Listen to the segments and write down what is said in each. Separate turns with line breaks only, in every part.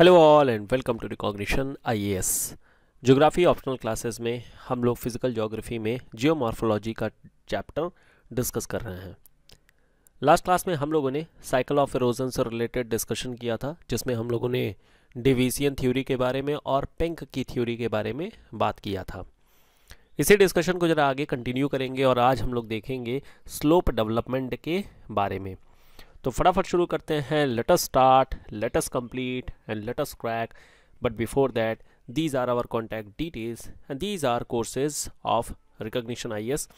Hello all and welcome to recognition IAS geography optional classes में हम लोग physical geography में जियोमार्फोलॉजी का चैप्टर डिस्कस कर रहे हैं लास्ट क्लास में हम लोगों ने साइकिल ऑफ एरोजन से रिलेटेड डिस्कशन किया था जिसमें हम लोगों ने डिवीजियन थ्योरी के बारे में और पेंक की थ्योरी के बारे में बात किया था इसी डिस्कशन को ज़रा आगे कंटिन्यू करेंगे और आज हम लोग देखेंगे स्लोप डेवलपमेंट के बारे में तो फटाफट शुरू करते हैं let's start let's complete and let's crack but before that these are our contact details and these are courses of recognition I S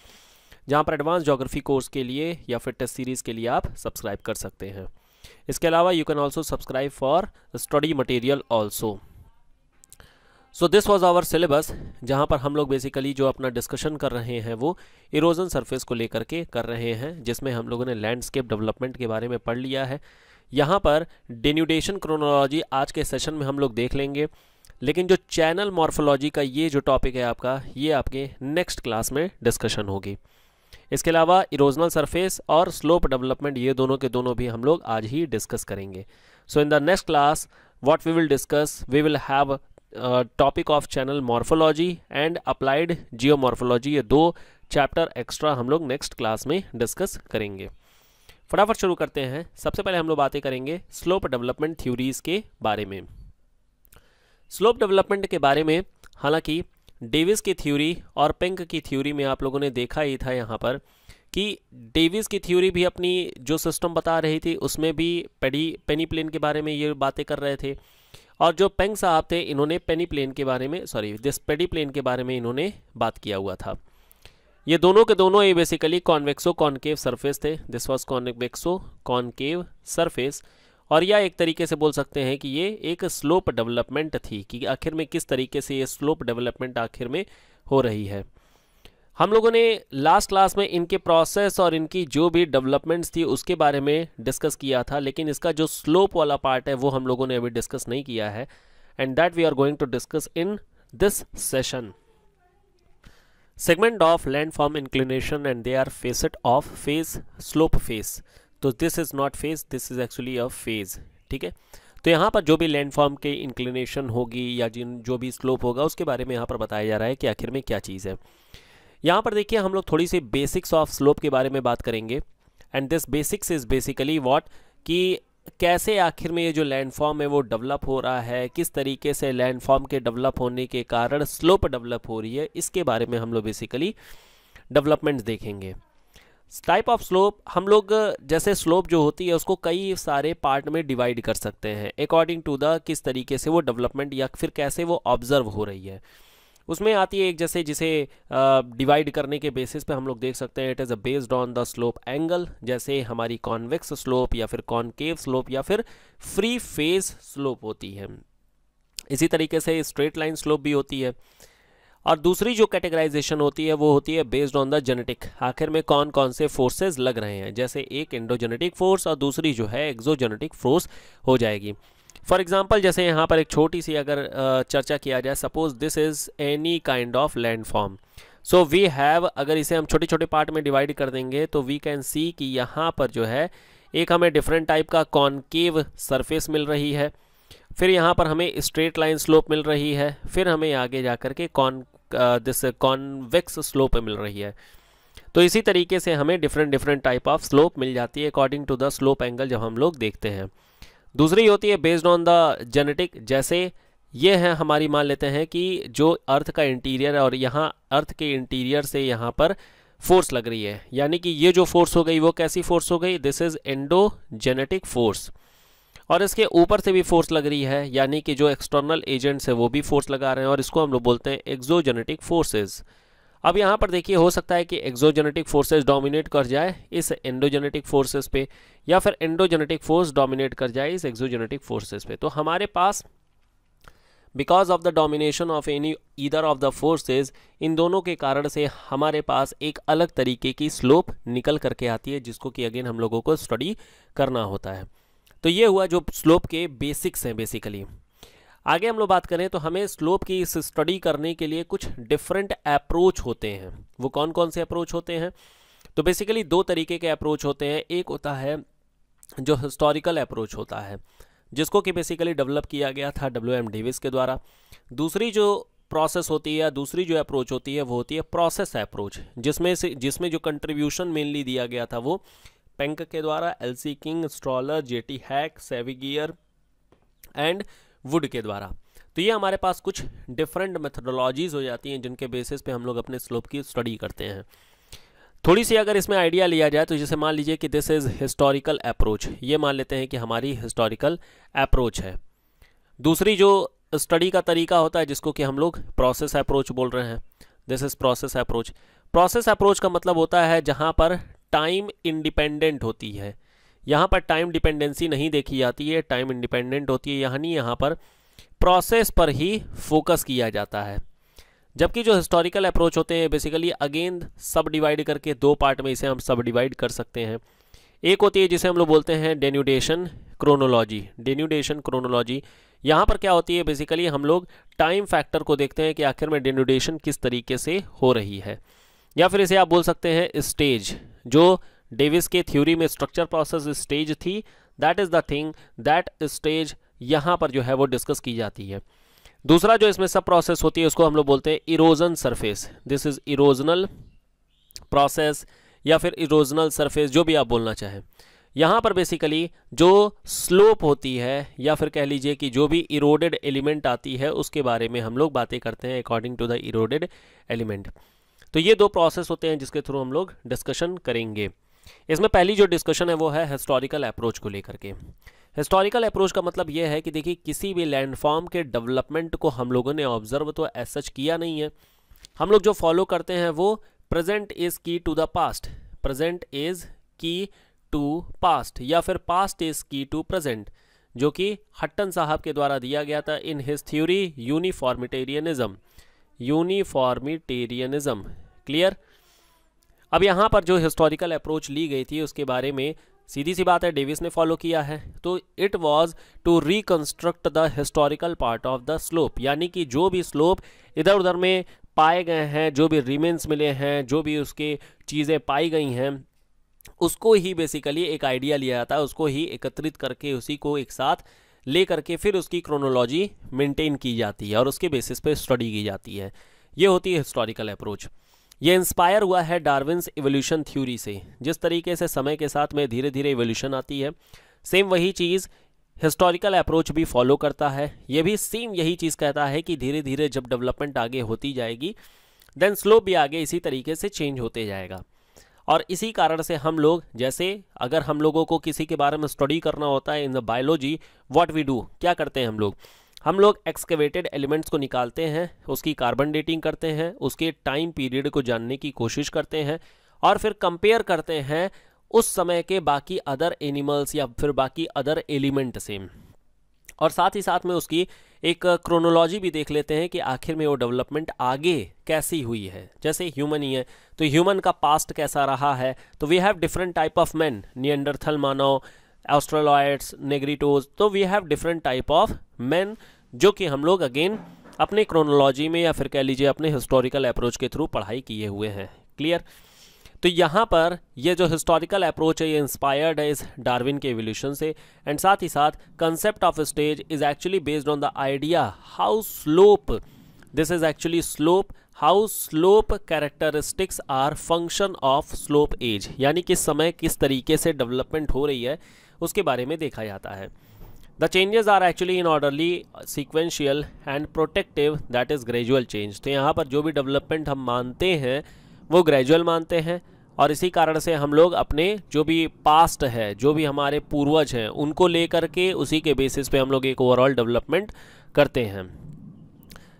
जहाँ पर एडवांस जोग्राफी कोर्स के लिए या फिर टेस्ट सीरीज़ के लिए आप सब्सक्राइब कर सकते हैं इसके अलावा you can also subscribe for study material also so this was our syllabus जहाँ पर हम लोग बेसिकली जो अपना डिस्कशन कर रहे हैं वो इरोजन सरफेस को लेकर के कर रहे हैं जिसमें हम लोगों ने लैंडस्केप डेवलपमेंट के बारे में पढ़ लिया है यहाँ पर डेन्यूडेशन क्रोनोलॉजी आज के सेशन में हम लोग देख लेंगे लेकिन जो चैनल मॉर्फोलॉजी का ये जो टॉपिक है आपका ये आपके नेक्स्ट क्लास में डिस्कशन होगी इसके अलावा इरोजनल सरफेस और स्लोप डेवलपमेंट ये दोनों के दोनों भी हम लोग आज ही डिस्कस करेंगे so in the next class what we will discuss we will have topic of channel morphology and applied geomorphology ये दो चैप्टर एक्स्ट्रा हम लोग नेक्स्ट क्लास में डिस्कस करेंगे फटाफट शुरू करते हैं सबसे पहले हम लोग बातें करेंगे स्लोप डेवलपमेंट थ्योरीज के बारे में स्लोप डेवलपमेंट के बारे में हालांकि डेविस की थ्योरी और पिंक की थ्योरी में आप लोगों ने देखा ही था यहाँ पर कि डेविस की थ्योरी भी अपनी जो सिस्टम बता रही थी उसमें भी पेडी पेनी प्लेन के बारे में ये बातें कर रहे थे और जो पेंग साहब थे इन्होंने पेनी प्लेन के बारे में सॉरी दिस पेडी प्लेन के बारे में इन्होंने बात किया हुआ था ये दोनों के दोनों ये बेसिकली कॉन्वेक्सो कॉन्केव सरफेस थे this was convexo concave surface और यह एक तरीके से बोल सकते हैं कि ये एक स्लोप डेवलपमेंट थी कि आखिर में किस तरीके से ये स्लोप डेवलपमेंट आखिर में हो रही है हम लोगों ने लास्ट क्लास में इनके प्रोसेस और इनकी जो भी डेवलपमेंट्स थी उसके बारे में डिस्कस किया था लेकिन इसका जो स्लोप वाला पार्ट है वो हम लोगों ने अभी डिस्कस नहीं किया है and that we are going to discuss in this session segment of land form inclination and they are facet of face slope face तो this is not face this is actually a phase ठीक है तो यहाँ पर जो भी landform के inclination होगी या जिन जो भी स्लोप होगा उसके बारे में यहाँ पर बताया जा रहा है कि आखिर में क्या चीज़ है यहाँ पर देखिए हम लोग थोड़ी सी बेसिक्स ऑफ स्लोप के बारे में बात करेंगे and this basics is basically what कि कैसे आखिर में ये जो लैंडफॉर्म है वो डेवलप हो रहा है किस तरीके से लैंडफॉर्म के डेवलप होने के कारण स्लोप डेवलप हो रही है इसके बारे में हम लोग बेसिकली डेवलपमेंट्स देखेंगे टाइप ऑफ स्लोप हम लोग जैसे स्लोप जो होती है उसको कई सारे पार्ट में डिवाइड कर सकते हैं अकॉर्डिंग टू द किस तरीके से वो डेवलपमेंट या फिर कैसे वो ऑब्जर्व हो रही है उसमें आती है एक जैसे जिसे डिवाइड करने के बेसिस पे हम लोग देख सकते हैं it is a based on the slope angle जैसे हमारी कॉन्वेक्स स्लोप या फिर कॉन्केव स्लोप या फिर फ्री फेस स्लोप होती है इसी तरीके से स्ट्रेट लाइन स्लोप भी होती है और दूसरी जो कैटेगराइजेशन होती है वो होती है बेस्ड ऑन द जेनेटिक आखिर में कौन कौन से फोर्सेज लग रहे हैं जैसे एक इंडोजेनेटिक फोर्स और दूसरी जो है एक्जोजेनेटिक फोर्स हो जाएगी फॉर एग्जाम्पल जैसे यहाँ पर एक छोटी सी अगर चर्चा किया जाए suppose this is any kind of land form so we have अगर इसे हम छोटे छोटे पार्ट में डिवाइड कर देंगे तो वी कैन सी कि यहाँ पर जो है एक हमें डिफरेंट टाइप का कॉनकेव सरफेस मिल रही है फिर यहाँ पर हमें स्ट्रेट लाइन स्लोप मिल रही है फिर हमें आगे जा कर के कॉन दिस कॉन्वेक्स स्लोप मिल रही है तो इसी तरीके से हमें different different type of slope मिल जाती है according to the slope angle जब हम लोग देखते हैं दूसरी होती है बेस्ड ऑन द जेनेटिक जैसे ये है हमारी मान लेते हैं कि जो अर्थ का इंटीरियर है और यहाँ अर्थ के इंटीरियर से यहाँ पर फोर्स लग रही है यानी कि ये जो फोर्स हो गई वो कैसी फोर्स हो गई दिस इज एंडोजेनेटिक फोर्स और इसके ऊपर से भी फोर्स लग रही है यानी कि जो एक्सटर्नल एजेंट्स है वो भी फोर्स लगा रहे हैं और इसको हम लोग बोलते हैं एक्जोजेनेटिक फोर्सेज़ अब यहाँ पर देखिए हो सकता है कि एक्जोजेनेटिक फोर्सेस डोमिनेट कर जाए इस एंडोजेनेटिक फोर्सेस पे या फिर एंडोजेनेटिक फोर्स डोमिनेट कर जाए इस एक्जोजेनेटिक फोर्सेस पे तो हमारे पास because of the domination of any either of the forces इन दोनों के कारण से हमारे पास एक अलग तरीके की स्लोप निकल करके आती है जिसको कि अगेन हम लोगों को स्टडी करना होता है तो ये हुआ जो स्लोप के बेसिक्स हैं बेसिकली आगे हम लोग बात करें तो हमें स्लोप की इस स्टडी करने के लिए कुछ डिफरेंट अप्रोच होते हैं वो कौन कौन से अप्रोच होते हैं तो बेसिकली दो तरीके के अप्रोच होते हैं एक होता है जो हिस्टोरिकल अप्रोच होता है जिसको कि बेसिकली डेवलप किया गया था डब्ल्यू एम डेविस के द्वारा दूसरी जो प्रोसेस होती है या दूसरी जो अप्रोच होती है वो होती है प्रोसेस अप्रोच जिसमें से जिसमें जो कंट्रीब्यूशन मेनली दिया गया था वो पेंक के द्वारा L C King Strahler J T Hack Savigear and Wood के द्वारा तो ये हमारे पास कुछ डिफरेंट मेथडोलॉजीज़ हो जाती हैं जिनके बेसिस पे हम लोग अपने स्लोप की स्टडी करते हैं थोड़ी सी अगर इसमें आइडिया लिया जाए तो जैसे मान लीजिए कि दिस इज़ हिस्टोरिकल अप्रोच ये मान लेते हैं कि हमारी हिस्टोरिकल अप्रोच है दूसरी जो स्टडी का तरीका होता है जिसको कि हम लोग प्रोसेस अप्रोच बोल रहे हैं this is process approach process approach का मतलब होता है जहाँ पर टाइम इंडिपेंडेंट होती है यहाँ पर टाइम डिपेंडेंसी नहीं देखी जाती है टाइम इंडिपेंडेंट होती है यानी यहाँ पर प्रोसेस पर ही फोकस किया जाता है जबकि जो हिस्टोरिकल अप्रोच होते हैं बेसिकली अगेन सब डिवाइड करके दो पार्ट में इसे हम सब डिवाइड कर सकते हैं एक होती है जिसे हम लोग बोलते हैं डेन्यूडेशन क्रोनोलॉजी डेन्यूडेशन क्रोनोलॉजी यहाँ पर क्या होती है बेसिकली हम लोग टाइम फैक्टर को देखते हैं कि आखिर में डेन्यूडेशन किस तरीके से हो रही है या फिर इसे आप बोल सकते हैं स्टेज जो डेविस के थ्योरी में स्ट्रक्चर प्रोसेस स्टेज थी that is the thing that stage यहाँ पर जो है वो डिस्कस की जाती है दूसरा जो इसमें सब प्रोसेस होती है उसको हम लोग बोलते हैं erosion surface this is erosional process या फिर इरोजनल सरफेस जो भी आप बोलना चाहें यहाँ पर बेसिकली जो स्लोप होती है या फिर कह लीजिए कि जो भी इरोडेड एलिमेंट आती है उसके बारे में हम लोग बातें करते हैं according to the eroded element तो ये दो प्रोसेस होते हैं जिसके थ्रू हम लोग डिस्कशन करेंगे इसमें पहली जो डिस्कशन है वो है हिस्टोरिकल अप्रोच को लेकर के हिस्टोरिकल अप्रोच का मतलब ये है कि देखिए किसी भी लैंडफॉर्म के डेवलपमेंट को हम लोगों ने ऑब्जर्व तो एस किया नहीं है हम लोग जो फॉलो करते हैं वो present is key to the past present is key to past या फिर past is key to present जो कि हट्टन साहब के द्वारा दिया गया था in his theory uniformitarianism uniformitarianism clear अब यहाँ पर जो हिस्टोरिकल अप्रोच ली गई थी उसके बारे में सीधी सी बात है डेविस ने फॉलो किया है तो it was to reconstruct the historical part of the slope यानी कि जो भी स्लोप इधर उधर में पाए गए हैं जो भी रिमेन्स मिले हैं जो भी उसके चीज़ें पाई गई हैं उसको ही बेसिकली एक आइडिया लिया जाता है उसको ही एकत्रित करके उसी को एक साथ ले करके फिर उसकी क्रोनोलॉजी मेंटेन की जाती है और उसके बेसिस पे स्टडी की जाती है ये होती है हिस्टोरिकल अप्रोच ये इंस्पायर हुआ है डार्विन्स इवोल्यूशन थ्योरी से जिस तरीके से समय के साथ में धीरे धीरे इवोल्यूशन आती है सेम वही चीज़ हिस्टोरिकल अप्रोच भी फॉलो करता है ये भी सेम यही चीज़ कहता है कि धीरे धीरे जब डेवलपमेंट आगे होती जाएगी देन स्लो भी आगे इसी तरीके से चेंज होते जाएगा और इसी कारण से हम लोग जैसे अगर हम लोगों को किसी के बारे में स्टडी करना होता है in the biology what we do क्या करते हैं हम लोग हम लोग एक्सकेवेटेड एलिमेंट्स को निकालते हैं उसकी कार्बन डेटिंग करते हैं उसके टाइम पीरियड को जानने की कोशिश करते हैं और फिर कंपेयर करते हैं उस समय के बाकी अदर एनिमल्स या फिर बाकी अदर एलिमेंट से और साथ ही साथ में उसकी एक क्रोनोलॉजी भी देख लेते हैं कि आखिर में वो डेवलपमेंट आगे कैसी हुई है जैसे ह्यूमन ही है तो ह्यूमन का पास्ट कैसा रहा है तो we have different type of man Neanderthal मानव एस्ट्रोलॉयड्स नेग्रीटोज तो we have different type of man जो कि हम लोग अगेन अपने क्रोनोलॉजी में या फिर कह लीजिए अपने हिस्टोरिकल अप्रोच के थ्रू पढ़ाई किए हुए हैं क्लियर तो यहाँ पर ये जो हिस्टोरिकल अप्रोच है ये इंस्पायर्ड है इस डार्विन के एवोल्यूशन से एंड साथ ही साथ concept of stage is actually based on the idea how slope this is actually slope how slope characteristics are function of slope age यानी कि समय किस तरीके से डेवलपमेंट हो रही है उसके बारे में देखा जाता है the changes are actually in orderly sequential and protective that is gradual change तो यहाँ पर जो भी डेवलपमेंट हम मानते हैं वो ग्रेजुअल मानते हैं और इसी कारण से हम लोग अपने जो भी पास्ट है जो भी हमारे पूर्वज हैं उनको लेकर के उसी के बेसिस पे हम लोग एक ओवरऑल डेवलपमेंट करते हैं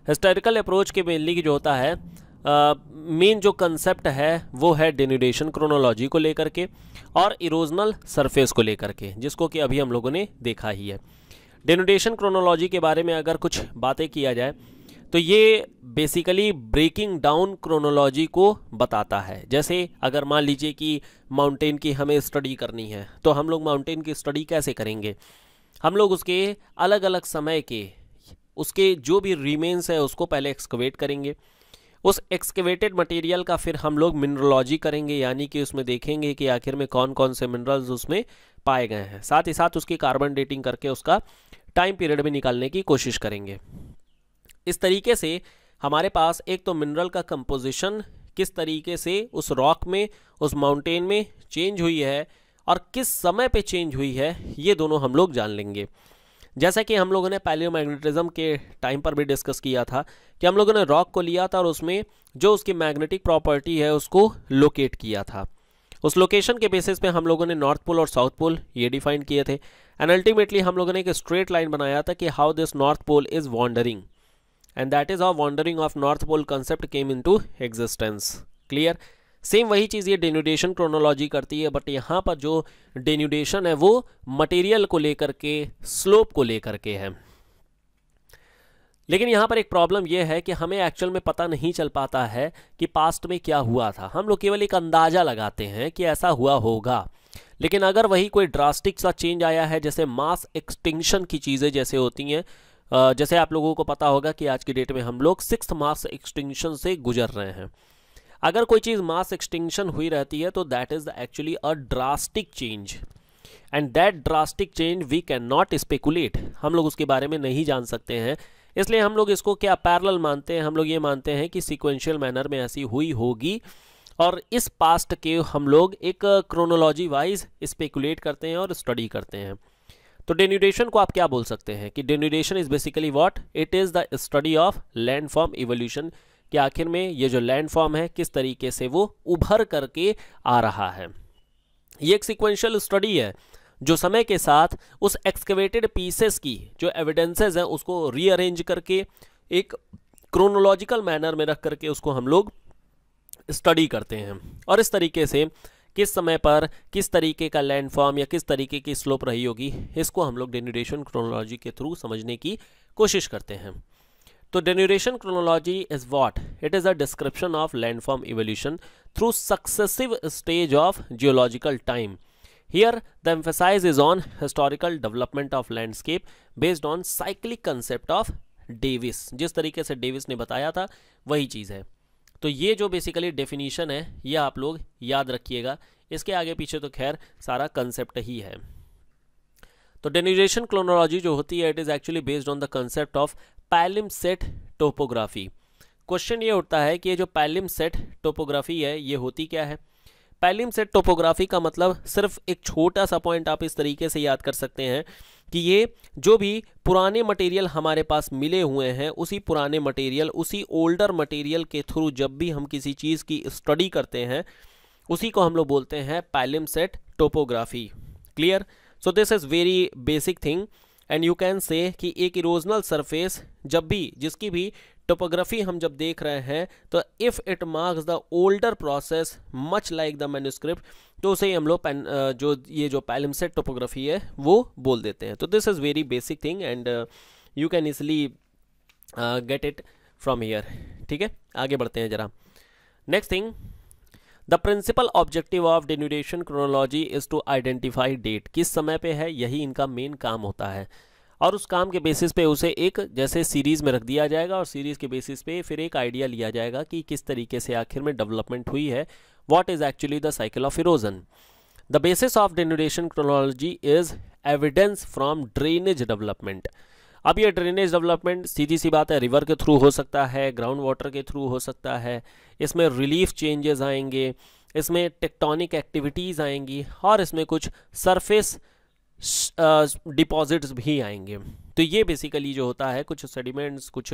हिस्टोरिकल अप्रोच के मेनली जो होता है मेन जो कंसेप्ट है वो है डेन्यूडेशन क्रोनोलॉजी को लेकर के और इरोजनल सरफेस को लेकर के जिसको कि अभी हम लोगों ने देखा ही है डेनोडेशन क्रोनोलॉजी के बारे में अगर कुछ बातें किया जाए तो ये बेसिकली ब्रेकिंग डाउन क्रोनोलॉजी को बताता है जैसे अगर मान लीजिए कि माउंटेन की हमें स्टडी करनी है तो हम लोग माउंटेन की स्टडी कैसे करेंगे हम लोग उसके अलग अलग समय के उसके जो भी रिमेन्स है उसको पहले एक्सकवेट करेंगे उस एक्सकेवेटेड मटेरियल का फिर हम लोग मिनरोलॉजी करेंगे यानी कि उसमें देखेंगे कि आखिर में कौन कौन से मिनरल्स उसमें पाए गए हैं साथ ही साथ उसकी कार्बन डेटिंग करके उसका टाइम पीरियड भी निकालने की कोशिश करेंगे इस तरीके से हमारे पास एक तो मिनरल का कंपोजिशन किस तरीके से उस रॉक में उस माउंटेन में चेंज हुई है और किस समय पे चेंज हुई है ये दोनों हम लोग जान लेंगे जैसा कि हम लोगों ने पैलियो मैग्नेटिज्म के टाइम पर भी डिस्कस किया था कि हम लोगों ने रॉक को लिया था और उसमें जो उसकी मैग्नेटिक प्रॉपर्टी है उसको लोकेट किया था उस लोकेशन के बेसिस पे हम लोगों ने नॉर्थ पोल और साउथ पोल ये डिफाइन किए थे एंड अल्टीमेटली हम लोगों ने एक स्ट्रेट लाइन बनाया था कि how this north pole is wandering and that is how wandering of north pole concept came in to existence clear same वही चीज़ ये डेन्यूडेशन क्रोनोलॉजी करती है बट यहाँ पर जो डेन्यूडेशन है वो मटेरियल को लेकर के स्लोप को लेकर के है लेकिन यहाँ पर एक प्रॉब्लम यह है कि हमें एक्चुअल में पता नहीं चल पाता है कि पास्ट में क्या हुआ था हम लोग केवल एक अंदाज़ा लगाते हैं कि ऐसा हुआ होगा लेकिन अगर वही कोई ड्रास्टिक सा चेंज आया है जैसे मास एक्सटिंक्शन की चीज़ें जैसे होती हैं जैसे आप लोगों को पता होगा कि आज की डेट में हम लोग सिक्स मास एक्सटिंक्शन से गुजर रहे हैं अगर कोई चीज़ मास एक्सटिंक्शन हुई रहती है तो that is actually a drastic change and that drastic change we can not speculate हम लोग उसके बारे में नहीं जान सकते हैं इसलिए हम लोग इसको क्या पैरल मानते हैं हम लोग ये मानते हैं कि सिक्वेंशियल मैनर में ऐसी हुई होगी और इस पास्ट के हम लोग एक क्रोनोलॉजी वाइज स्पेकुलेट करते हैं और स्टडी करते हैं तो डेन्यूडेशन को आप क्या बोल सकते हैं कि denudation is basically what it is the study of land form evolution कि आखिर में ये जो लैंडफॉर्म है किस तरीके से वो उभर करके आ रहा है ये एक सिक्वेंशियल स्टडी है जो समय के साथ उस एक्सकेवेटेड पीसेस की जो एविडेंसेज हैं उसको रीअरेंज करके एक क्रोनोलॉजिकल मैनर में रख करके उसको हम लोग स्टडी करते हैं और इस तरीके से किस समय पर किस तरीके का लैंडफॉर्म या किस तरीके की स्लोप रही होगी इसको हम लोग डेनिडेशन क्रोनोलॉजी के थ्रू समझने की कोशिश करते हैं तो denudation chronology is what it is a description of landform evolution through successive stage of geological time here the emphasize is on historical development of landscape based on cyclic concept of Davis जिस तरीके से Davis ने बताया था वही चीज़ है तो ये जो बेसिकली डेफिनीशन है ये आप लोग याद रखिएगा इसके आगे पीछे तो खैर सारा कंसेप्ट ही है तो डेन्यूजेशन क्लोनोलॉजी जो होती है it is actually based on the concept of palimpsest topography question ये उठता है कि ये जो पैलिम सेट टोपोग्राफी है ये होती क्या है पैलिम सेट टोपोग्राफी का मतलब सिर्फ एक छोटा सा पॉइंट आप इस तरीके से याद कर सकते हैं कि ये जो भी पुराने मटेरियल हमारे पास मिले हुए हैं उसी पुराने मटेरियल उसी ओल्डर मटेरियल के थ्रू जब भी हम किसी चीज़ की स्टडी करते हैं उसी को हम लोग बोलते हैं palimpsest topography clear so this is very basic thing and you can say कि एक इरोजनल सरफेस जब भी जिसकी भी टोपोग्राफी हम जब देख रहे हैं तो if it marks the older process much like the manuscript तो उसे हम लोग जो ये जो पैलमसेट टोपोग्राफी है वो बोल देते हैं तो this is very basic thing and you can easily get it from here ठीक है आगे बढ़ते हैं ज़रा next thing the principal objective of denudation chronology is to identify date किस समय पे है यही इनका मेन काम होता है और उस काम के बेसिस पे उसे एक जैसे सीरीज़ में रख दिया जाएगा और सीरीज़ के बेसिस पे फिर एक आइडिया लिया जाएगा कि किस तरीके से आखिर में डेवलपमेंट हुई है what is actually the cycle of erosion the basis of denudation chronology is evidence from drainage development अब ये ड्रेनेज डेवलपमेंट सीधी सी बात है रिवर के थ्रू हो सकता है ग्राउंड वाटर के थ्रू हो सकता है इसमें रिलीफ चेंजेस आएंगे इसमें टेक्टोनिक एक्टिविटीज़ आएंगी और इसमें कुछ सरफेस डिपॉजिट्स uh, भी आएंगे तो ये बेसिकली जो होता है कुछ सेडिमेंट्स कुछ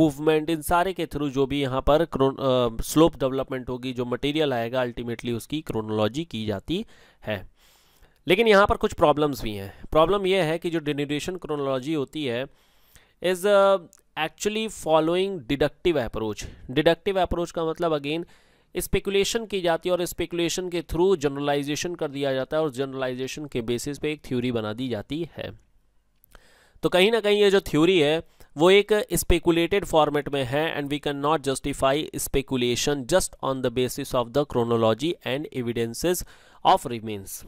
मूवमेंट इन सारे के थ्रू जो भी यहाँ पर स्लोप डेवलपमेंट uh, होगी जो मटेरियल आएगा अल्टीमेटली उसकी क्रोनोलॉजी की जाती है लेकिन यहाँ पर कुछ प्रॉब्लम्स भी हैं प्रॉब्लम यह है कि जो डिनिडेशन क्रोनोलॉजी होती है is actually following deductive approach deductive approach का मतलब अगेन स्पेकुलेशन की जाती है और स्पेकुलेशन के थ्रू जनरलाइजेशन कर दिया जाता है और जनरलाइजेशन के बेसिस पे एक थ्योरी बना दी जाती है तो कहीं ना कहीं ये जो थ्योरी है वो एक स्पेकुलेटेड फॉर्मेट में है and we can not justify speculation just on the basis of the chronology and evidences of remains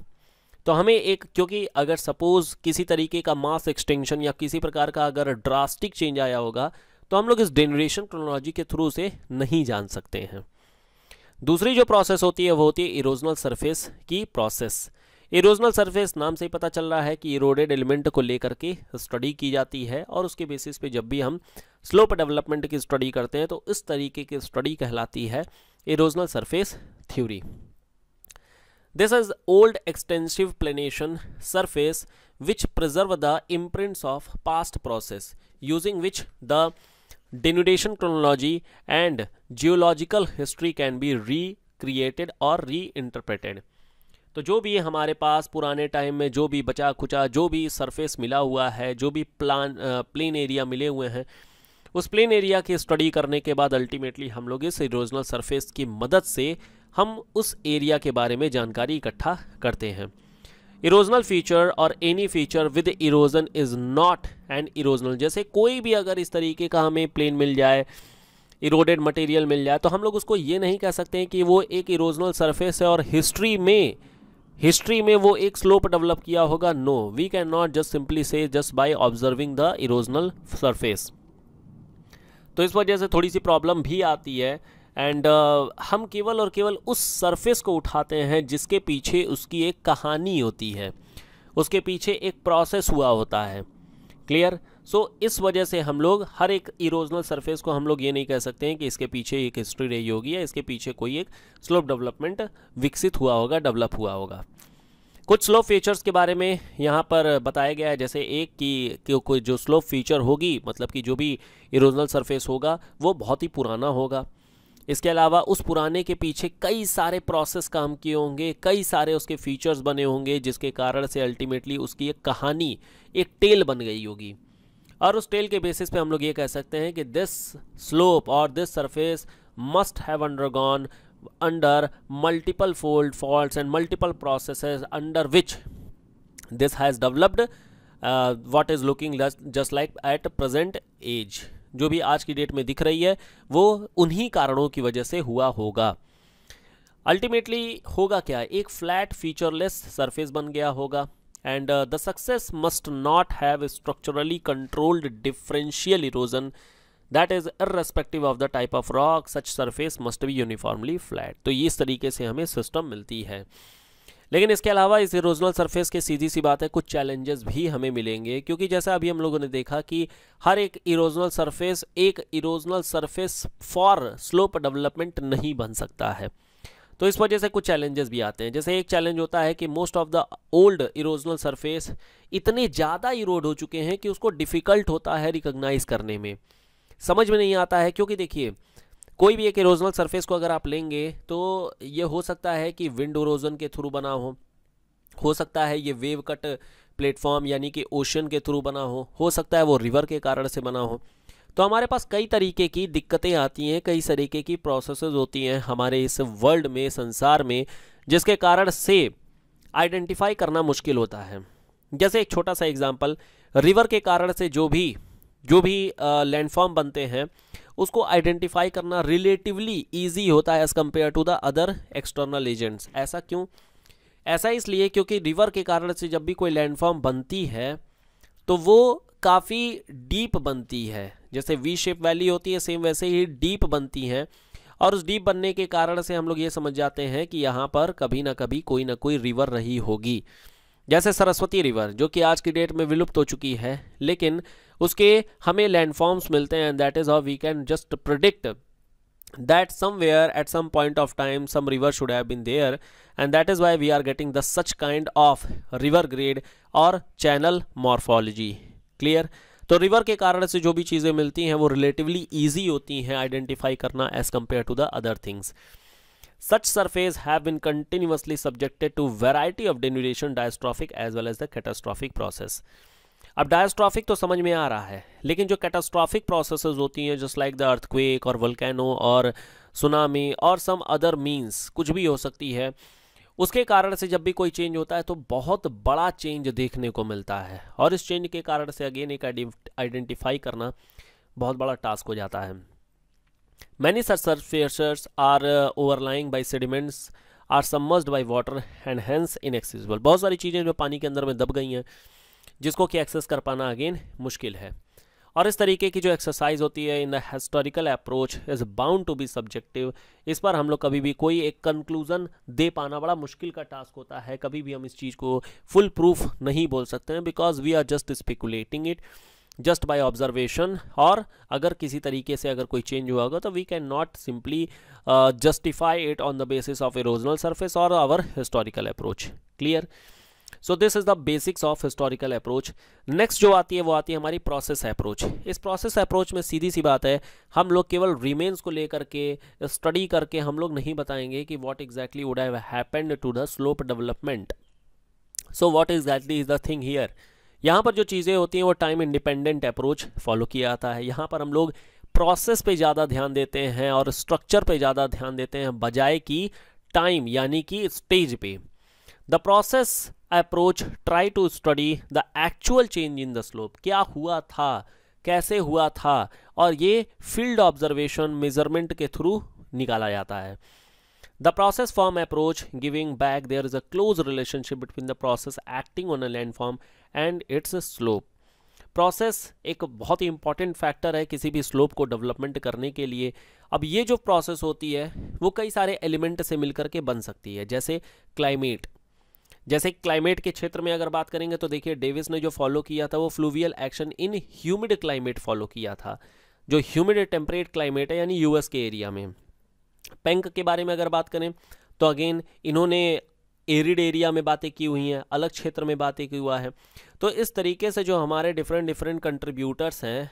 तो हमें एक क्योंकि अगर सपोज किसी तरीके का मास एक्सटेंशन या किसी प्रकार का अगर ड्रास्टिक चेंज आया होगा तो हम लोग इस डेनरेशन क्रोनोलॉजी के थ्रू से नहीं जान सकते हैं दूसरी जो प्रोसेस होती है वो होती है इरोजनल सरफेस की प्रोसेस इरोजनल सरफेस नाम से ही पता चल रहा है कि इरोडेड एलिमेंट को लेकर के स्टडी की जाती है और उसके बेसिस पे जब भी हम स्लोप डेवलपमेंट की स्टडी करते हैं तो इस तरीके की स्टडी कहलाती है erosional surface theory This is old extensive planation surface which preserve the imprints of past process using which the denudation chronology and geological history can be recreated or reinterpreted. तो जो भी हमारे पास पुराने टाइम में जो भी बचा खुचा जो भी सरफेस मिला हुआ है जो भी प्लान प्लेन एरिया मिले हुए हैं उस प्लेन एरिया की स्टडी करने के बाद अल्टीमेटली हम लोग इस इरोजनल सरफेस की मदद से हम उस एरिया के बारे में जानकारी इकट्ठा करते हैं इरोजनल फीचर और any feature with erosion is not and erosional जैसे कोई भी अगर इस तरीके का हमें प्लेन मिल जाए इरोडेड मटेरियल मिल जाए तो हम लोग उसको ये नहीं कह सकते हैं कि वो एक इरोजनल सरफेस है और हिस्ट्री में हिस्ट्री में वो एक स्लोप डेवलप किया होगा no we can not just simply say just by observing the erosional surface तो इस वजह से थोड़ी सी प्रॉब्लम भी आती है एंड uh, हम केवल और केवल उस सरफेस को उठाते हैं जिसके पीछे उसकी एक कहानी होती है उसके पीछे एक प्रोसेस हुआ होता है क्लियर सो so, इस वजह से हम लोग हर एक इरोजनल सरफेस को हम लोग ये नहीं कह सकते हैं कि इसके पीछे एक हिस्ट्री रही होगी या इसके पीछे कोई एक स्लोप डेवलपमेंट विकसित हुआ होगा डेवलप हुआ होगा कुछ स्लोप फीचर्स के बारे में यहाँ पर बताया गया है जैसे एक की कोई जो स्लोप फीचर होगी मतलब कि जो भी इरोजनल सरफेस होगा वो बहुत ही पुराना होगा इसके अलावा उस पुराने के पीछे कई सारे प्रोसेस काम किए होंगे कई सारे उसके फीचर्स बने होंगे जिसके कारण से अल्टीमेटली उसकी एक कहानी एक टेल बन गई होगी और उस टेल के बेसिस पे हम लोग ये कह सकते हैं कि दिस स्लोप और this surface must have undergone under multiple fold fault and multiple process under which this has developed what is looking just like at present age जो भी आज की डेट में दिख रही है वो उन्हीं कारणों की वजह से हुआ होगा अल्टीमेटली होगा क्या एक फ्लैट फीचरलेस सरफेस बन गया होगा and the success must not have structurally controlled differential erosion that is irrespective of the type of rock such surface must be uniformly flat तो इस तरीके से हमें सिस्टम मिलती है लेकिन इसके अलावा इस इरोजनल सरफेस के सीधी सी बात है कुछ चैलेंजेस भी हमें मिलेंगे क्योंकि जैसा अभी हम लोगों ने देखा कि हर एक इरोजनल सरफेस एक erosional surface for slope development नहीं बन सकता है तो इस वजह से कुछ चैलेंजेस भी आते हैं जैसे एक चैलेंज होता है कि most of the old erosional surface इतने ज़्यादा इरोड हो चुके हैं कि उसको डिफ़िकल्ट होता है रिकग्नाइज करने में समझ में नहीं आता है क्योंकि देखिए कोई भी एक इरोजनल सरफेस को अगर आप लेंगे तो ये हो सकता है कि विंड ओरोजन के थ्रू बना हो हो सकता है ये वेव कट प्लेटफॉर्म यानी कि ओशन के थ्रू बना हो हो सकता है वो रिवर के कारण से बना हो तो हमारे पास कई तरीके की दिक्कतें आती हैं कई तरीके की प्रोसेसेस होती हैं हमारे इस वर्ल्ड में संसार में जिसके कारण से आइडेंटिफाई करना मुश्किल होता है जैसे एक छोटा सा एग्जाम्पल रिवर के कारण से जो भी जो भी लैंडफॉर्म बनते हैं उसको आइडेंटिफाई करना रिलेटिवली ईजी होता है as compare to the other external agents ऐसा क्यों ऐसा इसलिए क्योंकि रिवर के कारण से जब भी कोई लैंडफॉर्म बनती है तो वो काफ़ी डीप बनती है जैसे वी शेप वैली होती है सेम वैसे ही डीप बनती हैं और उस डीप बनने के कारण से हम लोग ये समझ जाते हैं कि यहाँ पर कभी ना कभी कोई ना कोई रिवर रही होगी जैसे सरस्वती रिवर जो कि आज की डेट में विलुप्त हो चुकी है लेकिन उसके हमें लैंडफॉर्म्स मिलते हैं that is how we can just predict that somewhere at some point of time some river should have been there and that is why we are getting the such kind of river grade और channel morphology clear तो river के कारण से जो भी चीजें मिलती हैं वो रिलेटिवली ईजी होती हैं आइडेंटिफाई करना as compare to the other things such surface have been continuously subjected to variety of denudation diastrophic as well as the catastrophic process अब डायस्ट्रॉफिक तो समझ में आ रहा है लेकिन जो कैटास्ट्रॉफिक प्रोसेस होती हैं जस्ट लाइक द अर्थक्वेक और वल्कैनो और सुनामी और सम अदर मीन्स कुछ भी हो सकती है उसके कारण से जब भी कोई चेंज होता है तो बहुत बड़ा चेंज देखने को मिलता है और इस चेंज के कारण से अगेन एक आइडेंटिफाई करना बहुत बड़ा टास्क हो जाता है many surfaces are overlying by sediments are submerged by water and hence inaccessible बहुत सारी चीज़ें जो पानी के अंदर में दब गई हैं जिसको कि एक्सेस कर पाना अगेन मुश्किल है और इस तरीके की जो एक्सरसाइज होती है in the historical approach is bound to be subjective इस पर हम लोग कभी भी कोई एक कंक्लूजन दे पाना बड़ा मुश्किल का टास्क होता है कभी भी हम इस चीज़ को फुल प्रूफ नहीं बोल सकते हैं because we are just speculating it just by observation और अगर किसी तरीके से अगर कोई चेंज हुआ होगा तो we can not simply justify it on the basis of erosional surface और our historical approach clear so this is the basics of historical approach next जो आती है वो आती है हमारी प्रोसेस अप्रोच इस प्रोसेस अप्रोच में सीधी सी बात है हम लोग केवल रिमेन्स को लेकर के स्टडी करके हम लोग नहीं बताएंगे कि what exactly would have happened to the slope development so what exactly is the thing here यहाँ पर जो चीज़ें होती हैं वो टाइम इंडिपेंडेंट अप्रोच फॉलो किया जाता है यहाँ पर हम लोग प्रोसेस पे ज़्यादा ध्यान देते हैं और स्ट्रक्चर पे ज़्यादा ध्यान देते हैं बजाय कि टाइम यानी कि स्टेज पे the process approach try to study the actual change in the slope क्या हुआ था कैसे हुआ था और ये फील्ड ऑब्जर्वेशन मेजरमेंट के थ्रू निकाला जाता है the process form approach giving back there is a close relationship between the process acting on a land form and its a slope process एक बहुत ही इंपॉर्टेंट फैक्टर है किसी भी स्लोप को डेवलपमेंट करने के लिए अब ये जो प्रोसेस होती है वो कई सारे एलिमेंट से मिलकर के बन सकती है जैसे क्लाइमेट जैसे क्लाइमेट के क्षेत्र में अगर बात करेंगे तो देखिए डेविस ने जो फॉलो किया था वो fluvial action in humid climate follow किया था जो ह्यूमिड टेम्परेट क्लाइमेट है यानी यूएस के एरिया में पेंक के बारे में अगर बात करें तो अगेन इन्होंने एरिड एरिया में बातें की हुई हैं अलग क्षेत्र में बातें की हुआ है तो इस तरीके से जो हमारे डिफरेंट डिफरेंट कंट्रीब्यूटर्स हैं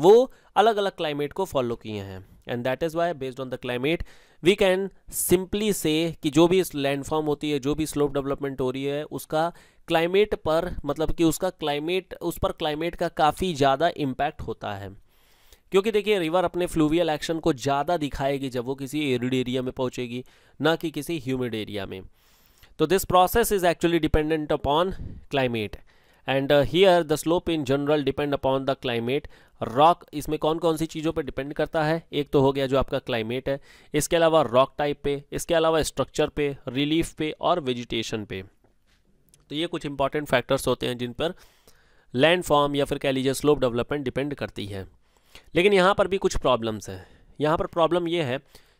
वो अलग अलग क्लाइमेट को फॉलो किए हैं and that is why based on the climate we can simply say कि जो भी लैंडफॉर्म होती है जो भी स्लोप डेवलपमेंट हो रही है उसका क्लाइमेट पर मतलब कि उसका क्लाइमेट उस पर क्लाइमेट का काफ़ी ज़्यादा इम्पैक्ट होता है क्योंकि देखिए रिवर अपने फ्लूवियल एक्शन को ज़्यादा दिखाएगी जब वो किसी एरिड एरिया में पहुँचेगी ना कि किसी ह्यूमिड एरिया में तो this process is actually dependent upon climate and here the slope in general depend upon the climate rock इसमें कौन कौन सी चीज़ों पर डिपेंड करता है एक तो हो गया जो आपका क्लाइमेट है इसके अलावा रॉक टाइप पे इसके अलावा स्ट्रक्चर पे रिलीफ पे और वेजिटेशन पे तो ये कुछ इंपॉर्टेंट फैक्टर्स होते हैं जिन पर लैंड फॉर्म या फिर कह लीजिए स्लोप डेवलपमेंट डिपेंड करती है लेकिन यहाँ पर भी कुछ प्रॉब्लम्स हैं यहाँ पर प्रॉब्लम ये है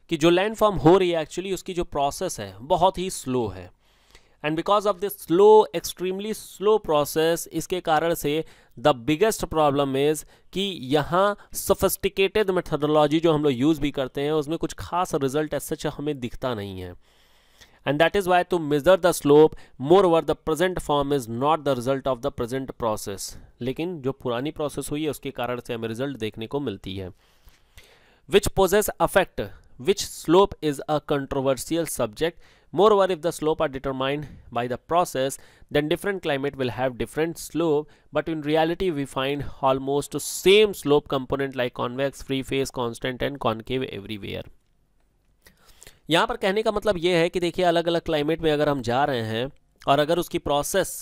कि जो लैंड फॉर्म हो रही है एक्चुअली उसकी जो प्रोसेस है बहुत ही स्लो है and because of this slow extremely slow process इसके कारण से द बिगेस्ट प्रॉब्लम इज कि यहाँ सोफिस्टिकेटेड मेथडोलॉजी जो हम लोग यूज़ भी करते हैं उसमें कुछ खास रिजल्ट एस सच हमें दिखता नहीं है and that is why to measure the slope moreover the present form is not the result of the present process लेकिन जो पुरानी प्रोसेस हुई है उसके कारण से हमें रिजल्ट देखने को मिलती है which poses affect which slope is a controversial subject Moreover, if the slope are determined by the process, then different climate will have different slope, but in reality we find almost the same slope component like convex, free face, constant and concave everywhere. यहाँ पर कहने का मतलब ये है कि देखिए अलग अलग क्लाइमेट में अगर हम जा रहे हैं और अगर उसकी प्रोसेस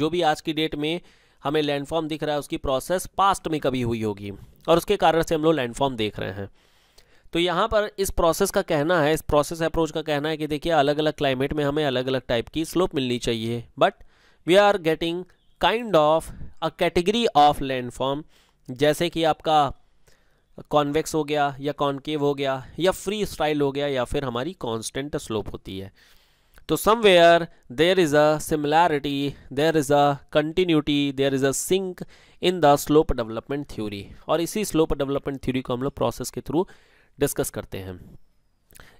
जो भी आज की डेट में हमें लैंडफॉर्म दिख रहा है उसकी प्रोसेस पास्ट में कभी हुई होगी और उसके कारण से हम लोग लैंडफॉर्म देख रहे हैं तो यहाँ पर इस प्रोसेस का कहना है इस प्रोसेस अप्रोच का कहना है कि देखिए अलग अलग क्लाइमेट में हमें अलग अलग टाइप की स्लोप मिलनी चाहिए but we are getting kind of a category of landform जैसे कि आपका कॉन्वेक्स हो गया या कॉन्केव हो गया या फ्री स्टाइल हो गया या फिर हमारी कॉन्स्टेंट स्लोप होती है तो somewhere there is a similarity there is a continuity there is a sink in the slope development theory और इसी स्लोप डेवलपमेंट थ्योरी को हम लोग प्रोसेस के थ्रू डिस्कस करते हैं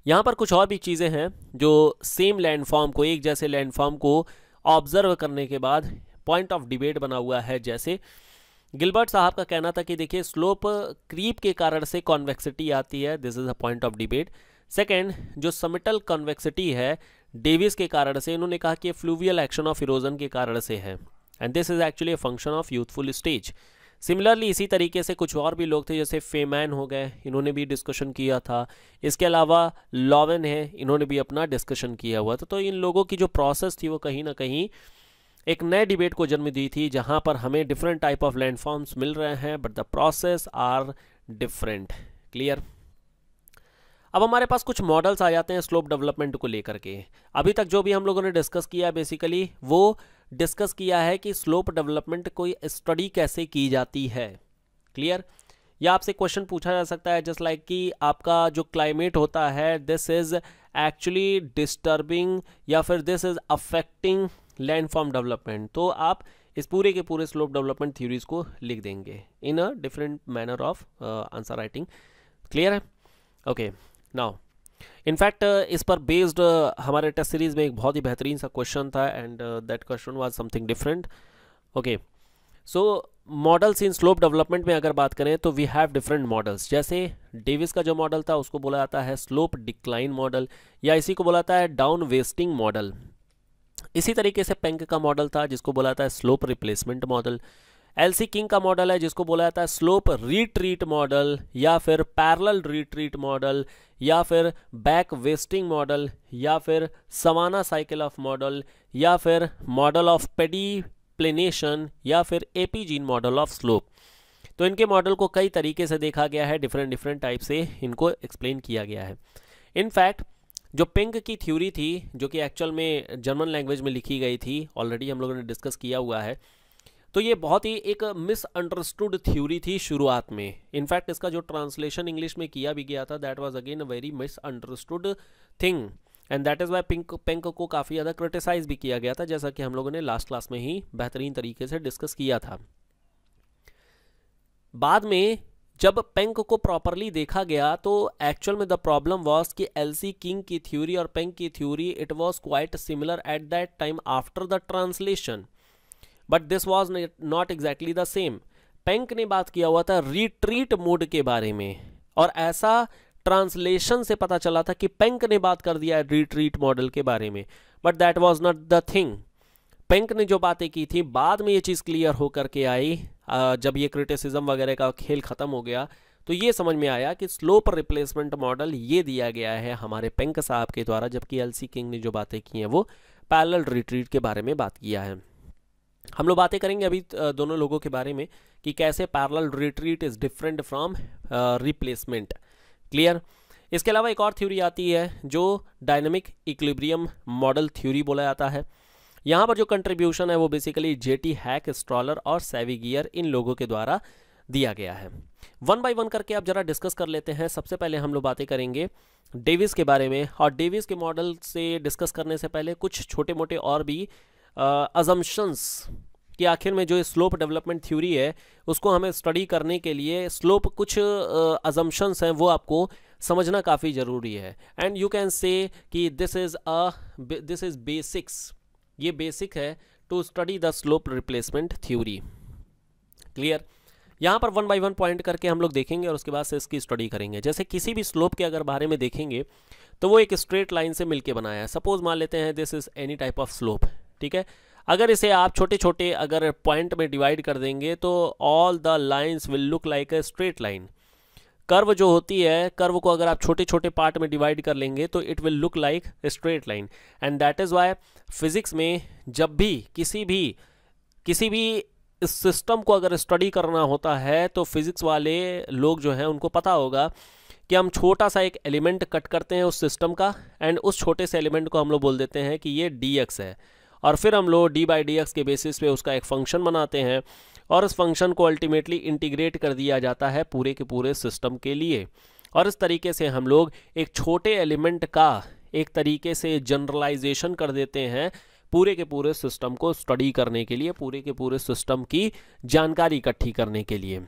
यहाँ पर कुछ और भी चीज़ें हैं जो सेम लैंडफॉर्म को एक जैसे लैंडफॉर्म को ऑब्जर्व करने के बाद पॉइंट ऑफ डिबेट बना हुआ है जैसे गिलबर्ट साहब का कहना था कि देखिए स्लोप क्रीप के कारण से कॉन्वेक्सिटी आती है this is a point of debate second जो समिटल कॉन्वेक्सिटी है डेविस के कारण से इन्होंने कहा कि फ्लूवियल एक्शन ऑफ इरोजन के कारण से है and this is actually a function of youthful stage similarly इसी तरीके से कुछ और भी लोग थे जैसे फेमैन हो गए इन्होंने भी डिस्कशन किया था इसके अलावा लॉवन है इन्होंने भी अपना डिस्कशन किया हुआ था तो इन लोगों की जो प्रोसेस थी वो कहीं ना कहीं एक नए डिबेट को जन्म दी थी जहाँ पर हमें डिफरेंट टाइप ऑफ लैंडफॉर्म्स मिल रहे हैं but the process are different clear अब हमारे पास कुछ मॉडल्स आ जाते हैं स्लोप डेवलपमेंट को लेकर के अभी तक जो भी हम लोगों ने डिस्कस किया बेसिकली वो डिस्कस किया है कि स्लोप डेवलपमेंट कोई स्टडी कैसे की जाती है क्लियर या आपसे क्वेश्चन पूछा जा सकता है जस्ट लाइक like कि आपका जो क्लाइमेट होता है दिस इज़ एक्चुअली डिस्टर्बिंग या फिर this is affecting landform development तो आप इस पूरे के पूरे स्लोप डेवलपमेंट थ्योरीज को लिख देंगे in a different manner of answer writing clear है ओके नाउ इनफैक्ट uh, इस पर बेस्ड uh, हमारे टेस्ट सीरीज में एक बहुत ही बेहतरीन सा क्वेश्चन था and that question was something different okay so models in slope development में अगर बात करें तो वी हैव डिफरेंट मॉडल्स जैसे डेविस का जो मॉडल था उसको बोला जाता है स्लोप डिक्लाइन मॉडल या इसी को बोला जाता है डाउन वेस्टिंग मॉडल इसी तरीके से पेंक का मॉडल था जिसको बोला जाता है slope replacement model L C King का मॉडल है जिसको बोला जाता है स्लोप रिट्रीट मॉडल या फिर पैरल रिट्रीट मॉडल या फिर बैक वेस्टिंग मॉडल या फिर सवाना साइकिल ऑफ मॉडल या फिर मॉडल ऑफ पेडी प्लेनेशन या फिर एपीजीन मॉडल ऑफ स्लोप तो इनके मॉडल को कई तरीके से देखा गया है डिफरेंट डिफरेंट टाइप से इनको एक्सप्लेन किया गया है इनफैक्ट जो पिंग की थ्योरी थी जो कि एक्चुअल में जर्मन लैंग्वेज में लिखी गई थी ऑलरेडी हम लोगों ने डिस्कस किया हुआ है तो ये बहुत ही एक मिसअंडरस्टूड थ्योरी थी शुरुआत में इनफैक्ट इसका जो ट्रांसलेशन इंग्लिश में किया भी गया था that was again a very misunderstood thing and that is why Penck Penck को काफ़ी ज़्यादा क्रिटिसाइज भी किया गया था जैसा कि हम लोगों ने लास्ट क्लास में ही बेहतरीन तरीके से डिस्कस किया था बाद में जब पेंक को प्रॉपरली देखा गया तो एक्चुअल में द प्रॉब्लम वॉज कि एलसी किंग की थ्योरी और पेंक की थ्योरी it was quite similar at that time after the translation but this was not exactly the same Penck ने बात किया हुआ था रिट्रीट मोड के बारे में और ऐसा ट्रांसलेशन से पता चला था कि पेंक ने बात कर दिया है रिट्रीट मॉडल के बारे में but that was not the thing Penck ने जो बातें की थी बाद में ये चीज़ क्लियर होकर के आई जब ये क्रिटिसिज्म वगैरह का खेल ख़त्म हो गया तो ये समझ में आया कि स्लोप रिप्लेसमेंट मॉडल ये दिया गया है हमारे पेंक साहब के द्वारा जबकि एलसी किंग ने जो बातें की हैं वो पैरल रिट्रीट के बारे में बात किया है हम लोग बातें करेंगे अभी दोनों लोगों के बारे में कि कैसे parallel retreat is different from replacement clear इसके अलावा एक और थ्योरी आती है जो डायनेमिक इक्लिब्रियम मॉडल थ्योरी बोला जाता है यहाँ पर जो कंट्रीब्यूशन है वो बेसिकली जेटी हैक स्ट्रॉलर और सेविगियर इन लोगों के द्वारा दिया गया है वन बाय वन करके आप जरा डिस्कस कर लेते हैं सबसे पहले हम लोग बातें करेंगे डेविस के बारे में और डेविस के मॉडल से डिस्कस करने से पहले कुछ छोटे मोटे और भी अजम्पन्स कि आखिर में जो स्लोप डेवलपमेंट थ्योरी है उसको हमें स्टडी करने के लिए स्लोप कुछ अजम्पन्स हैं वो आपको समझना काफ़ी ज़रूरी है एंड यू कैन से कि this is a this is basics ये बेसिक है to study the slope replacement theory clear यहाँ पर वन बाई वन पॉइंट करके हम लोग देखेंगे और उसके बाद से इसकी स्टडी करेंगे जैसे किसी भी स्लोप के अगर बारे में देखेंगे तो वो एक स्ट्रेट लाइन से मिलके बनाया है सपोज मान लेते हैं this is any type of slope ठीक है अगर इसे आप छोटे छोटे अगर पॉइंट में डिवाइड कर देंगे तो all the lines will look like a straight line curve जो होती है कर्व को अगर आप छोटे छोटे पार्ट में डिवाइड कर लेंगे तो it will look like straight line and that is why physics में जब भी किसी भी किसी भी इस सिस्टम को अगर स्टडी करना होता है तो फिज़िक्स वाले लोग जो हैं उनको पता होगा कि हम छोटा सा एक एलिमेंट कट करते हैं उस सिस्टम का एंड उस छोटे से एलिमेंट को हम लोग बोल देते हैं कि ये डी है और फिर हम लोग डी बाई डी एक्स के बेसिस पे उसका एक फंक्शन बनाते हैं और उस फंक्शन को अल्टीमेटली इंटीग्रेट कर दिया जाता है पूरे के पूरे सिस्टम के लिए और इस तरीके से हम लोग एक छोटे एलिमेंट का एक तरीके से जनरलाइजेशन कर देते हैं पूरे के पूरे सिस्टम को स्टडी करने के लिए पूरे के पूरे सिस्टम की जानकारी इकट्ठी करने के लिए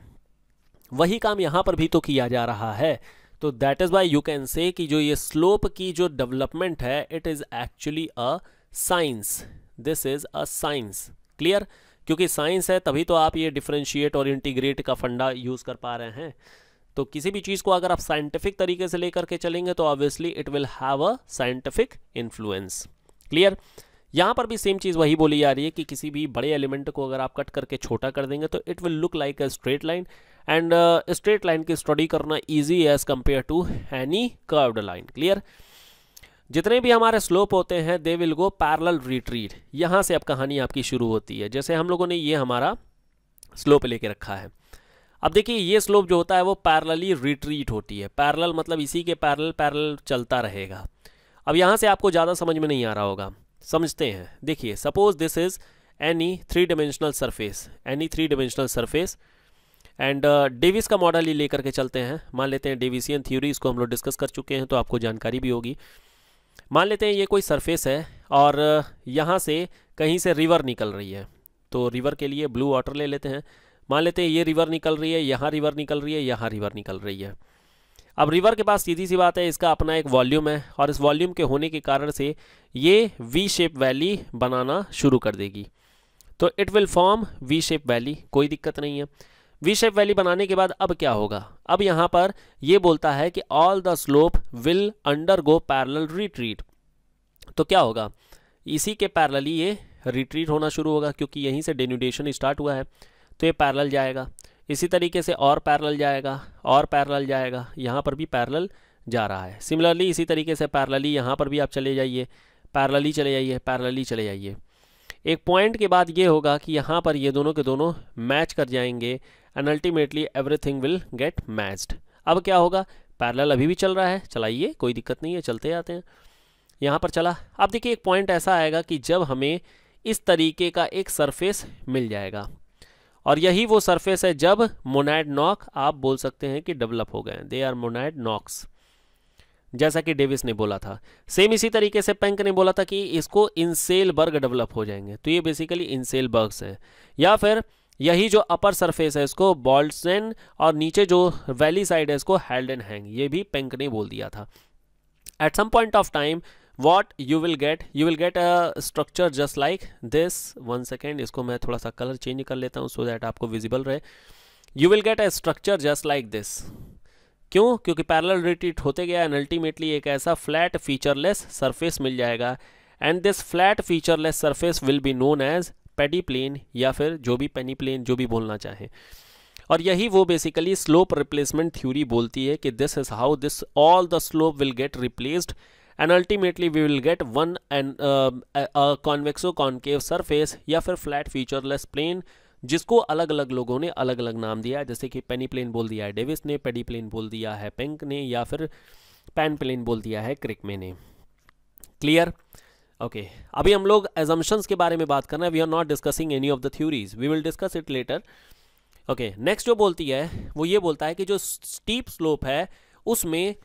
वही काम यहाँ पर भी तो किया जा रहा है तो that is why you can say कि जो ये स्लोप की जो डेवलपमेंट है it is actually a science this is a science clear क्योंकि साइंस है तभी तो आप ये डिफ्रेंशिएट और इंटीग्रेट का फंडा यूज़ कर पा रहे हैं तो किसी भी चीज़ को अगर आप साइंटिफिक तरीके से लेकर के चलेंगे तो obviously it will have a scientific influence clear यहां पर भी सेम चीज़ वही बोली जा रही है कि किसी भी बड़े एलिमेंट को अगर आप कट करके छोटा कर देंगे तो it will look like a straight line and straight line की स्टडी करना ईजी है as compare to any curved line clear जितने भी हमारे स्लोप होते हैं they will go parallel retreat यहाँ से अब कहानी आपकी शुरू होती है जैसे हम लोगों ने ये हमारा स्लोप लेके रखा है अब देखिए ये स्लोप जो होता है वो पैरलली रिट्रीट होती है पैरल मतलब इसी के पैरल पैरल चलता रहेगा अब यहाँ से आपको ज़्यादा समझ में नहीं आ रहा होगा समझते हैं देखिए suppose this is any three dimensional surface any three dimensional surface and Davis का मॉडल ही लेकर के चलते हैं मान लेते हैं डेविसियन थ्योरी इसको हम लोग डिस्कस कर चुके हैं तो आपको जानकारी भी होगी मान लेते हैं ये कोई सरफेस है और यहाँ से कहीं से रिवर निकल रही है तो रिवर के लिए ब्लू वाटर ले लेते हैं मान लेते हैं ये रिवर निकल रही है यहाँ रिवर निकल रही है यहाँ रिवर निकल रही है अब रिवर के पास सीधी सी बात है इसका अपना एक वॉल्यूम है और इस वॉल्यूम के होने के कारण से ये वी शेप वैली बनाना शुरू कर देगी तो it will form V shape valley कोई दिक्कत नहीं है वी शेप वैली बनाने के बाद अब क्या होगा अब यहाँ पर ये बोलता है कि all the slope will undergo parallel retreat तो क्या होगा इसी के पैरल ये रिट्रीट होना शुरू होगा क्योंकि यहीं से डेन्यूडेशन स्टार्ट हुआ है तो ये पैरल जाएगा इसी तरीके से और पैरल जाएगा और पैरल जाएगा यहाँ पर भी पैरल जा रहा है सिमिलरली इसी तरीके से पैरलली यहाँ पर भी आप चले जाइए पैरलली चले जाइए पैरलली चले जाइए एक पॉइंट के बाद ये होगा कि यहाँ पर ये दोनों के दोनों मैच कर जाएंगे and ultimately everything will get matched अब क्या होगा पैरेलल अभी भी चल रहा है चलाइए कोई दिक्कत नहीं है चलते आते हैं यहाँ पर चला अब देखिए एक पॉइंट ऐसा आएगा कि जब हमें इस तरीके का एक सरफेस मिल जाएगा और यही वो सरफेस है जब मोनाइड नॉक आप बोल सकते हैं कि डेवलप हो गए दे आर मोनाइड नॉक्स जैसा कि डेविस ने बोला था सेम इसी तरीके से पेंक ने बोला था कि इसको इंसेल बर्ग डेवलप हो जाएंगे तो ये बेसिकली इंसेल बर्ग्स हैं या फिर यही जो अपर सरफेस है इसको बॉल्सन और नीचे जो वैली साइड है इसको हेल्ड एंड हैंग ये भी पेंक ने बोल दिया था at some point of time what you will get you will get a structure just like this one second इसको मैं थोड़ा सा कलर चेंज कर लेता हूँ सो दैट आपको विजिबल रहे you will get a structure just like this क्यों क्योंकि पैरल रिट्रीट होते गया एंड अल्टीमेटली एक ऐसा फ्लैट फीचरलेस सरफेस मिल जाएगा and this flat featureless surface will be known as pediplain या फिर जो भी पेनी प्लेन जो भी बोलना चाहें और यही वो बेसिकली स्लोप रिप्लेसमेंट थ्योरी बोलती है कि this is how this all the slope will get replaced and ultimately we will get one and convexo concave surface या फिर फ्लैट फीचरलेस प्लेन जिसको अलग अलग लोगों ने अलग अलग नाम दिया है जैसे कि पेनी प्लेन बोल दिया है डेविस ने पेडी प्लेन बोल दिया है पेंक ने या फिर पैन प्लेन बोल दिया है क्रिकमे ने क्लियर ओके okay. अभी हम लोग एजम्पन्स के बारे में बात कर रहे हैं we are not discussing any of the theories we will discuss it later okay next जो बोलती है वो ये बोलता है कि जो स्टीप स्लोप है उसमें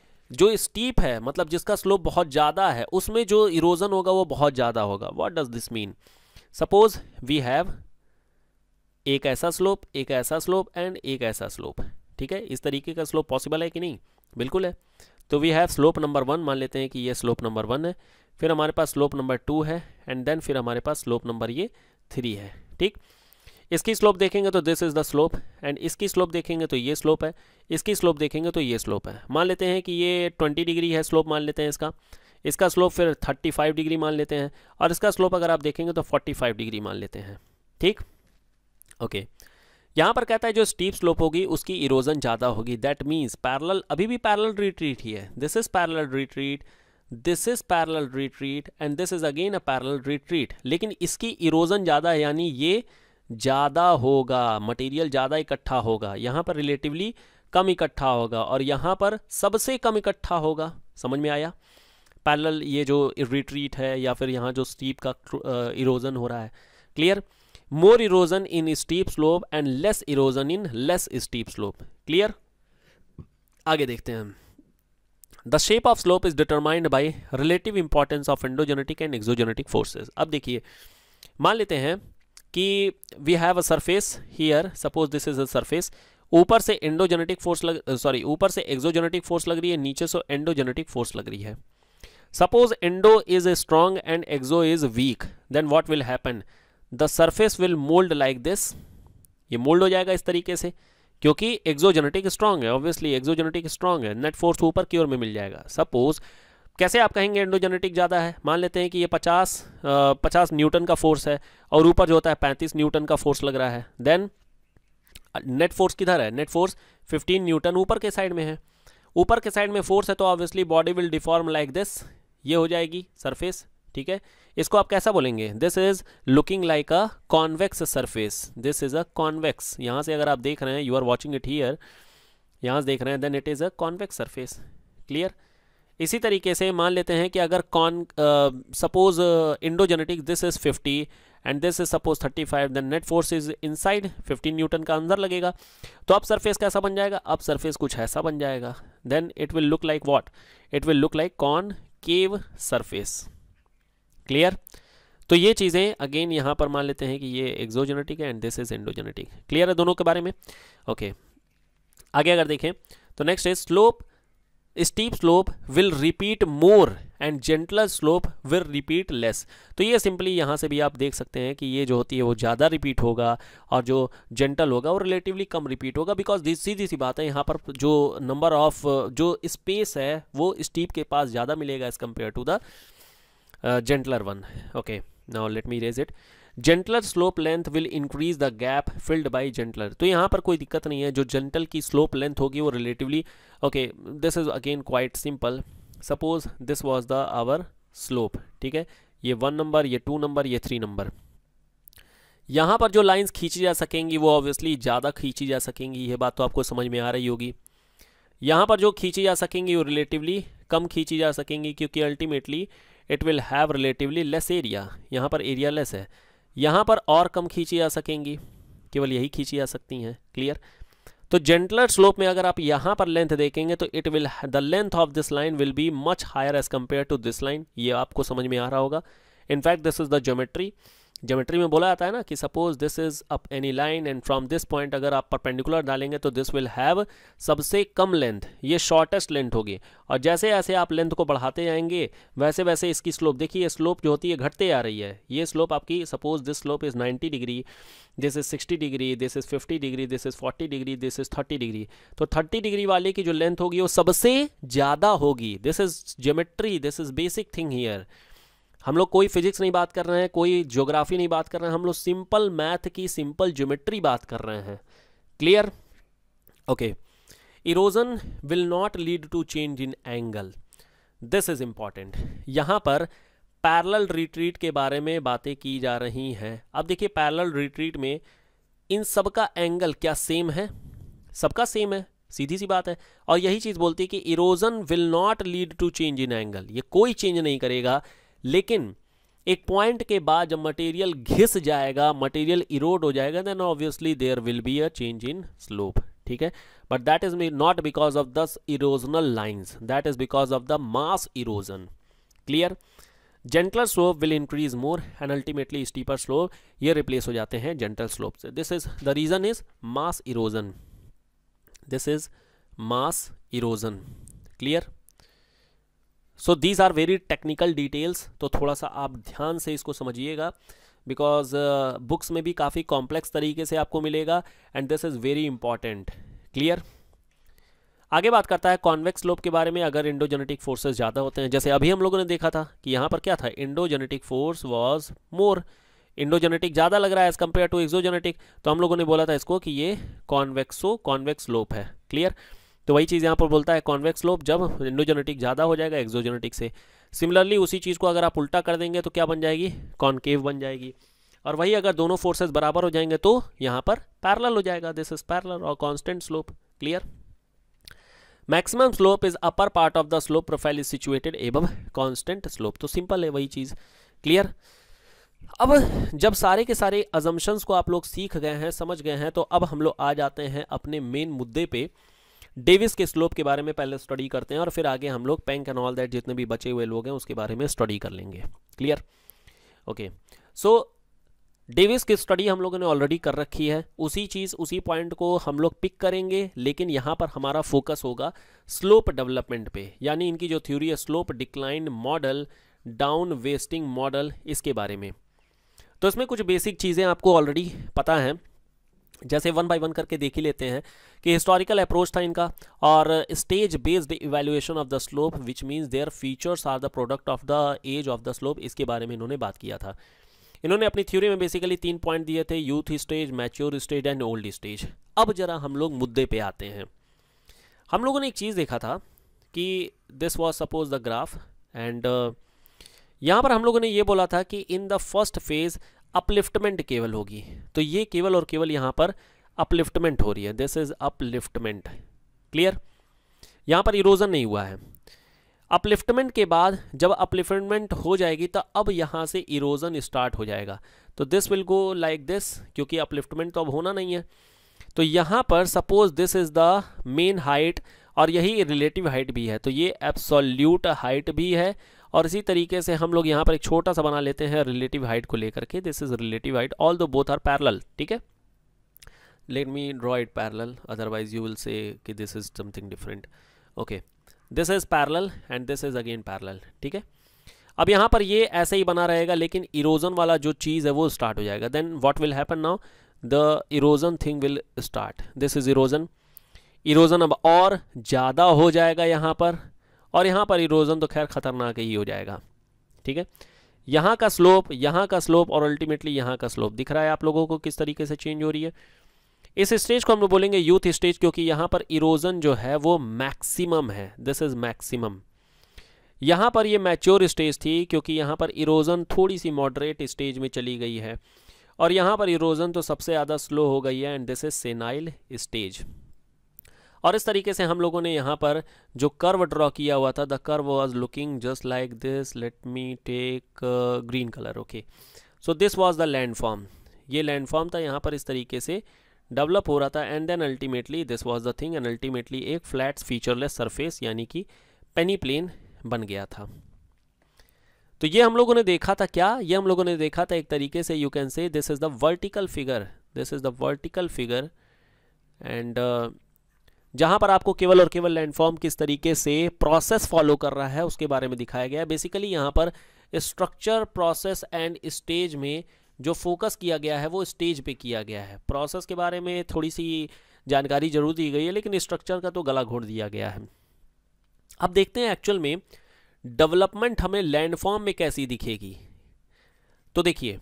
जो स्टीप है मतलब जिसका स्लोप बहुत ज़्यादा है उसमें जो इरोजन होगा वो बहुत ज़्यादा होगा what does this mean suppose we have एक ऐसा स्लोप एक ऐसा स्लोप एंड एक ऐसा स्लोप ठीक है इस तरीके का स्लोप पॉसिबल है कि नहीं बिल्कुल है तो we have slope number one मान लेते हैं कि ये स्लोप नंबर वन है फिर हमारे पास स्लोप नंबर टू है एंड देन फिर हमारे पास स्लोप नंबर ये थ्री है ठीक इसकी स्लोप देखेंगे तो दिस इज़ द स्लोप एंड इसकी स्लोप देखेंगे तो ये स्लोप है इसकी स्लोप देखेंगे तो ये स्लोप है मान लेते हैं कि ये ट्वेंटी डिग्री है स्लोप मान लेते हैं इसका इसका स्लोप फिर थर्टी फाइव डिग्री मान लेते हैं और इसका स्लोप अगर आप देखेंगे तो फोर्टी फाइव डिग्री मान लेते हैं ठीक ओके okay. यहाँ पर कहता है जो स्टीप स्लोप होगी उसकी इरोजन ज़्यादा होगी दैट मीन्स पैरल अभी भी पैरल रिट्रीट ही है this is parallel retreat this is parallel retreat and this is again a parallel retreat लेकिन इसकी इरोजन ज़्यादा है यानी ये ज़्यादा होगा मटेरियल ज़्यादा इकट्ठा होगा यहां पर रिलेटिवली कम इकट्ठा होगा और यहाँ पर सबसे कम इकट्ठा होगा समझ में आया पैरल ये जो रिट्रीट है या फिर यहाँ जो स्टीप का इरोजन हो रहा है clear more erosion in steep slope and less erosion in less steep slope clear आगे देखते हैं हम the shape of slope is determined by relative importance of endogenetic and exogenetic forces अब देखिए मान लेते हैं कि we have a surface here suppose this is a surface ऊपर से एंडोजेनेटिक फोर्स लग सॉरी ऊपर से एक्सोजेनेटिक फोर्स लग रही है नीचे से एंडोजेनेटिक फोर्स लग रही है suppose endo is a strong and exo is weak then what will happen the surface will mould like this ये मोल्ड हो जाएगा इस तरीके से क्योंकि एक्जोजेनेटिक स्ट्रांग है ऑब्वियसली एक्जोजेनेटिक स्ट्रांग है नेट फोर्स तो ऊपर की ओर में मिल जाएगा सपोज कैसे आप कहेंगे एंडोजेनेटिक ज़्यादा है मान लेते हैं कि ये 50 50 न्यूटन का फोर्स है और ऊपर जो होता है 35 न्यूटन का फोर्स लग रहा है देन नेट फोर्स किधर है नेट फोर्स 15 न्यूटन ऊपर के साइड में है ऊपर के साइड में फोर्स है तो obviously body will deform like this ये हो जाएगी सरफेस ठीक है इसको आप कैसा बोलेंगे this is looking like a convex surface this is a convex यहाँ से अगर आप देख रहे हैं you are watching it here यहाँ से देख रहे हैं then it is a convex surface clear इसी तरीके से मान लेते हैं कि अगर con suppose endogenetic this is 50 and this is suppose 35 then net force is inside 15 newton का अंदर लगेगा तो अब सरफेस कैसा बन जाएगा अब सरफेस कुछ ऐसा बन जाएगा then it will look like what it will look like concave surface clear तो ये चीज़ें अगेन यहाँ पर मान लेते हैं कि ये एक्जोजेनेटिक है and this is endogenetic clear है दोनों के बारे में ओके okay. आगे अगर देखें तो नेक्स्ट है slope steep slope will repeat more and gentler slope will repeat less तो ये सिंपली यहाँ से भी आप देख सकते हैं कि ये जो होती है वो ज़्यादा रिपीट होगा और जो जेंटल होगा वो रिलेटिवली कम रिपीट होगा बिकॉज दिस सीधी सी बात है यहाँ पर जो नंबर ऑफ जो स्पेस है वो स्टीप के पास ज़्यादा मिलेगा as compare to the uh, gentler one okay now let me raise it gentler slope length will increase the gap filled by gentler तो यहाँ पर कोई दिक्कत नहीं है जो जेंटल की स्लोप लेंथ होगी वो relatively okay this is again quite simple suppose this was the our slope ठीक है ये वन नंबर ये टू नंबर ये थ्री नंबर यहाँ पर जो लाइंस खींची जा सकेंगी वो ऑब्वियसली ज़्यादा खींची जा सकेंगी ये बात तो आपको समझ में आ रही होगी यहाँ पर जो खींची जा सकेंगी वो रिलेटिवली कम खींची जा सकेंगी क्योंकि ultimately it will have relatively less area यहाँ पर एरिया लेस है यहाँ पर और कम खींची जा सकेंगी केवल यही खींची जा सकती हैं क्लियर तो जेंटलर स्लोप में अगर आप यहाँ पर लेंथ देखेंगे तो it will the length of this line will be much higher as compare to this line ये आपको समझ में आ रहा होगा in fact this is the geometry geometry में बोला जाता है ना कि suppose this is up any line and from this point अगर आप परपेंडिकुलर डालेंगे तो दिस विल हैव सबसे कम लेंथ ये शॉर्टेस्ट लेंथ होगी और जैसे जैसे आप लेंथ को बढ़ाते जाएंगे वैसे वैसे इसकी स्लोप देखिए स्लोप जो होती है घटते आ रही है ये स्लोप आपकी suppose this slope is ninety degree this is sixty degree this is fifty degree this is forty degree this is thirty degree तो थर्टी डिग्री वाले की जो लेंथ होगी वो सबसे ज़्यादा होगी this is geometry this is basic thing here हम लोग कोई फिजिक्स नहीं बात कर रहे हैं कोई ज्योग्राफी नहीं बात कर रहे हैं हम लोग सिंपल मैथ की सिंपल ज्योमेट्री बात कर रहे हैं clear okay erosion will not lead to change in angle this is important यहां पर पैरल रिट्रीट के बारे में बातें की जा रही हैं अब देखिए पैरल रिट्रीट में इन सब का एंगल क्या सेम है सबका सेम है सीधी सी बात है और यही चीज़ बोलती है कि erosion will not lead to change in angle ये कोई चेंज नहीं करेगा लेकिन एक पॉइंट के बाद जब मटेरियल घिस जाएगा मटेरियल इरोड हो जाएगा then obviously there will be a change in slope ठीक है but that is not because of this erosional lines that is because of the mass erosion clear gentler slope will increase more and ultimately steeper slope ये replace हो जाते हैं gentle slope से this is the reason is mass erosion this is mass erosion clear so these are very technical details तो थोड़ा सा आप ध्यान से इसको समझिएगा बिकॉज बुक्स uh, में भी काफ़ी कॉम्प्लेक्स तरीके से आपको मिलेगा and this is very important clear आगे बात करता है कॉन्वेक्स लोब के बारे में अगर इंडोजेनेटिक फोर्सेस ज़्यादा होते हैं जैसे अभी हम लोगों ने देखा था कि यहाँ पर क्या था endogenetic force was more endogenetic ज़्यादा लग रहा है एज कम्पेयर टू एक्सोजेनेटिक तो हम लोगों ने बोला था इसको कि ये कॉन्वेक्सो कॉन्वेक्स लोप है क्लियर तो वही चीज़ यहाँ पर बोलता है कॉन्वेक्स लोब जब इंडोजेनेटिक ज़्यादा हो जाएगा एक्जोजेनेटिक से सिमिलरली उसी चीज़ को अगर आप उल्टा कर देंगे तो क्या बन जाएगी कॉन्केव बन जाएगी और वही अगर दोनों फोर्सेस बराबर हो जाएंगे तो यहाँ पर पैरल हो जाएगा दिस इज पैरल और constant slope clear maximum slope is upper part of the slope profile is situated एवं कॉन्स्टेंट स्लोप तो सिंपल है वही चीज़ क्लियर अब जब सारे के सारे अजम्पन्स को आप लोग सीख गए हैं समझ गए हैं तो अब हम लोग आ जाते हैं अपने मेन मुद्दे पे डेविस के स्लोप के बारे में पहले स्टडी करते हैं और फिर आगे हम लोग पेंक एंड ऑल दैट जितने भी बचे हुए लोग हैं उसके बारे में स्टडी कर लेंगे क्लियर ओके सो डेविस की स्टडी हम लोगों ने ऑलरेडी कर रखी है उसी चीज़ उसी पॉइंट को हम लोग पिक करेंगे लेकिन यहाँ पर हमारा फोकस होगा स्लोप डेवलपमेंट पे यानी इनकी जो थ्योरी है slope decline model down wasting model इसके बारे में तो इसमें कुछ बेसिक चीज़ें आपको ऑलरेडी पता हैं जैसे वन बाय वन करके देख ही लेते हैं कि हिस्टोरिकल अप्रोच था इनका और stage based evaluation of the slope which means their features are the product of the age of the slope इसके बारे में इन्होंने बात किया था इन्होंने अपनी थ्योरी में बेसिकली तीन पॉइंट दिए थे youth stage mature stage and old stage अब जरा हम लोग मुद्दे पे आते हैं हम लोगों ने एक चीज़ देखा था कि this was suppose the graph and यहाँ पर हम लोगों ने ये बोला था कि in the first phase upliftment केवल होगी तो ये केवल और केवल यहाँ पर अपलिफ्टमेंट हो रही है दिस इज अपलिफ्टमेंट क्लियर यहाँ पर इरोजन नहीं हुआ है अपलिफ्टमेंट के बाद जब अपलिफ्टमेंट हो जाएगी तो अब यहाँ से इरोजन स्टार्ट हो जाएगा तो this will go like this क्योंकि अपलिफ्टमेंट तो अब होना नहीं है तो यहाँ पर suppose this is the main height और यही रिलेटिव हाइट भी है तो ये एब्सोल्यूट हाइट भी है और इसी तरीके से हम लोग यहाँ पर एक छोटा सा बना लेते हैं रिलेटिव हाइट को लेकर के this is relative height although both are parallel ठीक है let me draw it parallel otherwise you will say कि this is something different okay this is parallel and this is again parallel ठीक है अब यहाँ पर ये ऐसे ही बना रहेगा लेकिन इरोजन वाला जो चीज़ है वो स्टार्ट हो जाएगा then what will happen now the erosion thing will start this is erosion erosion अब और ज़्यादा हो जाएगा यहाँ पर और यहाँ पर इरोज़न तो खैर ख़तरनाक ही हो जाएगा ठीक है यहाँ का स्लोप यहाँ का स्लोप और अल्टीमेटली यहाँ का स्लोप दिख रहा है आप लोगों को किस तरीके से चेंज हो रही है इस स्टेज को हम लोग बोलेंगे यूथ स्टेज क्योंकि यहाँ पर इरोज़न जो है वो मैक्सिमम है दिस इज़ मैक्सिमम यहाँ पर ये मैच्योर स्टेज थी क्योंकि यहाँ पर इरोज़न थोड़ी सी मॉडरेट स्टेज में चली गई है और यहाँ पर इरोज़न तो सबसे ज़्यादा स्लो हो गई है and this is senile stage और इस तरीके से हम लोगों ने यहाँ पर जो कर्व ड्रॉ किया हुआ था the curve was looking just like this let me take green colour okay so this was the land landform ये फॉर्म था यहाँ पर इस तरीके से डेवलप हो रहा था and then ultimately this was the thing and ultimately एक फ्लैट फीचरलेस सरफेस यानी कि पेनी प्लेन बन गया था तो ये हम लोगों ने देखा था क्या ये हम लोगों ने देखा था एक तरीके से you can say this is the vertical figure this is the vertical figure and जहां पर आपको केवल और केवल लैंडफॉर्म किस तरीके से प्रोसेस फॉलो कर रहा है उसके बारे में दिखाया गया है बेसिकली यहाँ पर स्ट्रक्चर प्रोसेस एंड स्टेज में जो फोकस किया गया है वो स्टेज पे किया गया है प्रोसेस के बारे में थोड़ी सी जानकारी जरूर दी गई है लेकिन स्ट्रक्चर का तो गला घोट दिया गया है अब देखते हैं एक्चुअल में डेवलपमेंट हमें लैंडफॉर्म में कैसी दिखेगी तो देखिए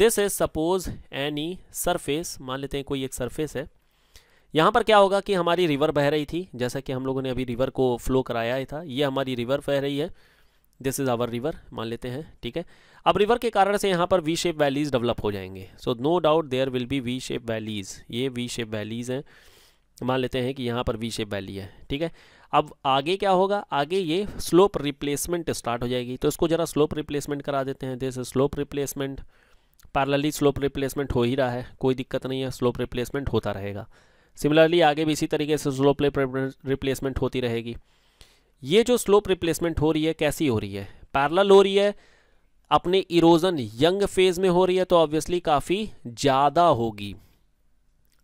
this is suppose any surface मान लेते हैं कोई एक सरफेस है यहाँ पर क्या होगा कि हमारी रिवर बह रही थी जैसा कि हम लोगों ने अभी रिवर को फ्लो कराया था ये हमारी रिवर बह रही है दिस इज़ आवर रिवर मान लेते हैं ठीक है अब रिवर के कारण से यहाँ पर वी शेप वैलीज़ डेवलप हो जाएंगे so no doubt there will be V shape valleys ये वी शेप वैलीज़ हैं मान लेते हैं कि यहाँ पर वी शेप वैली है ठीक है अब आगे क्या होगा आगे ये स्लोप रिप्लेसमेंट स्टार्ट हो जाएगी तो इसको ज़रा स्लोप रिप्लेसमेंट करा देते हैं this slope replacement parallelly slope replacement हो ही रहा है कोई दिक्कत नहीं है स्लोप रिप्लेसमेंट होता रहेगा सिमिलरली आगे भी इसी तरीके से स्लोप रिप्लेसमेंट होती रहेगी ये जो स्लोप रिप्लेसमेंट हो रही है कैसी हो रही है पैरल हो रही है अपने इरोजन यंग फेज में हो रही है तो ऑब्वियसली काफ़ी ज़्यादा होगी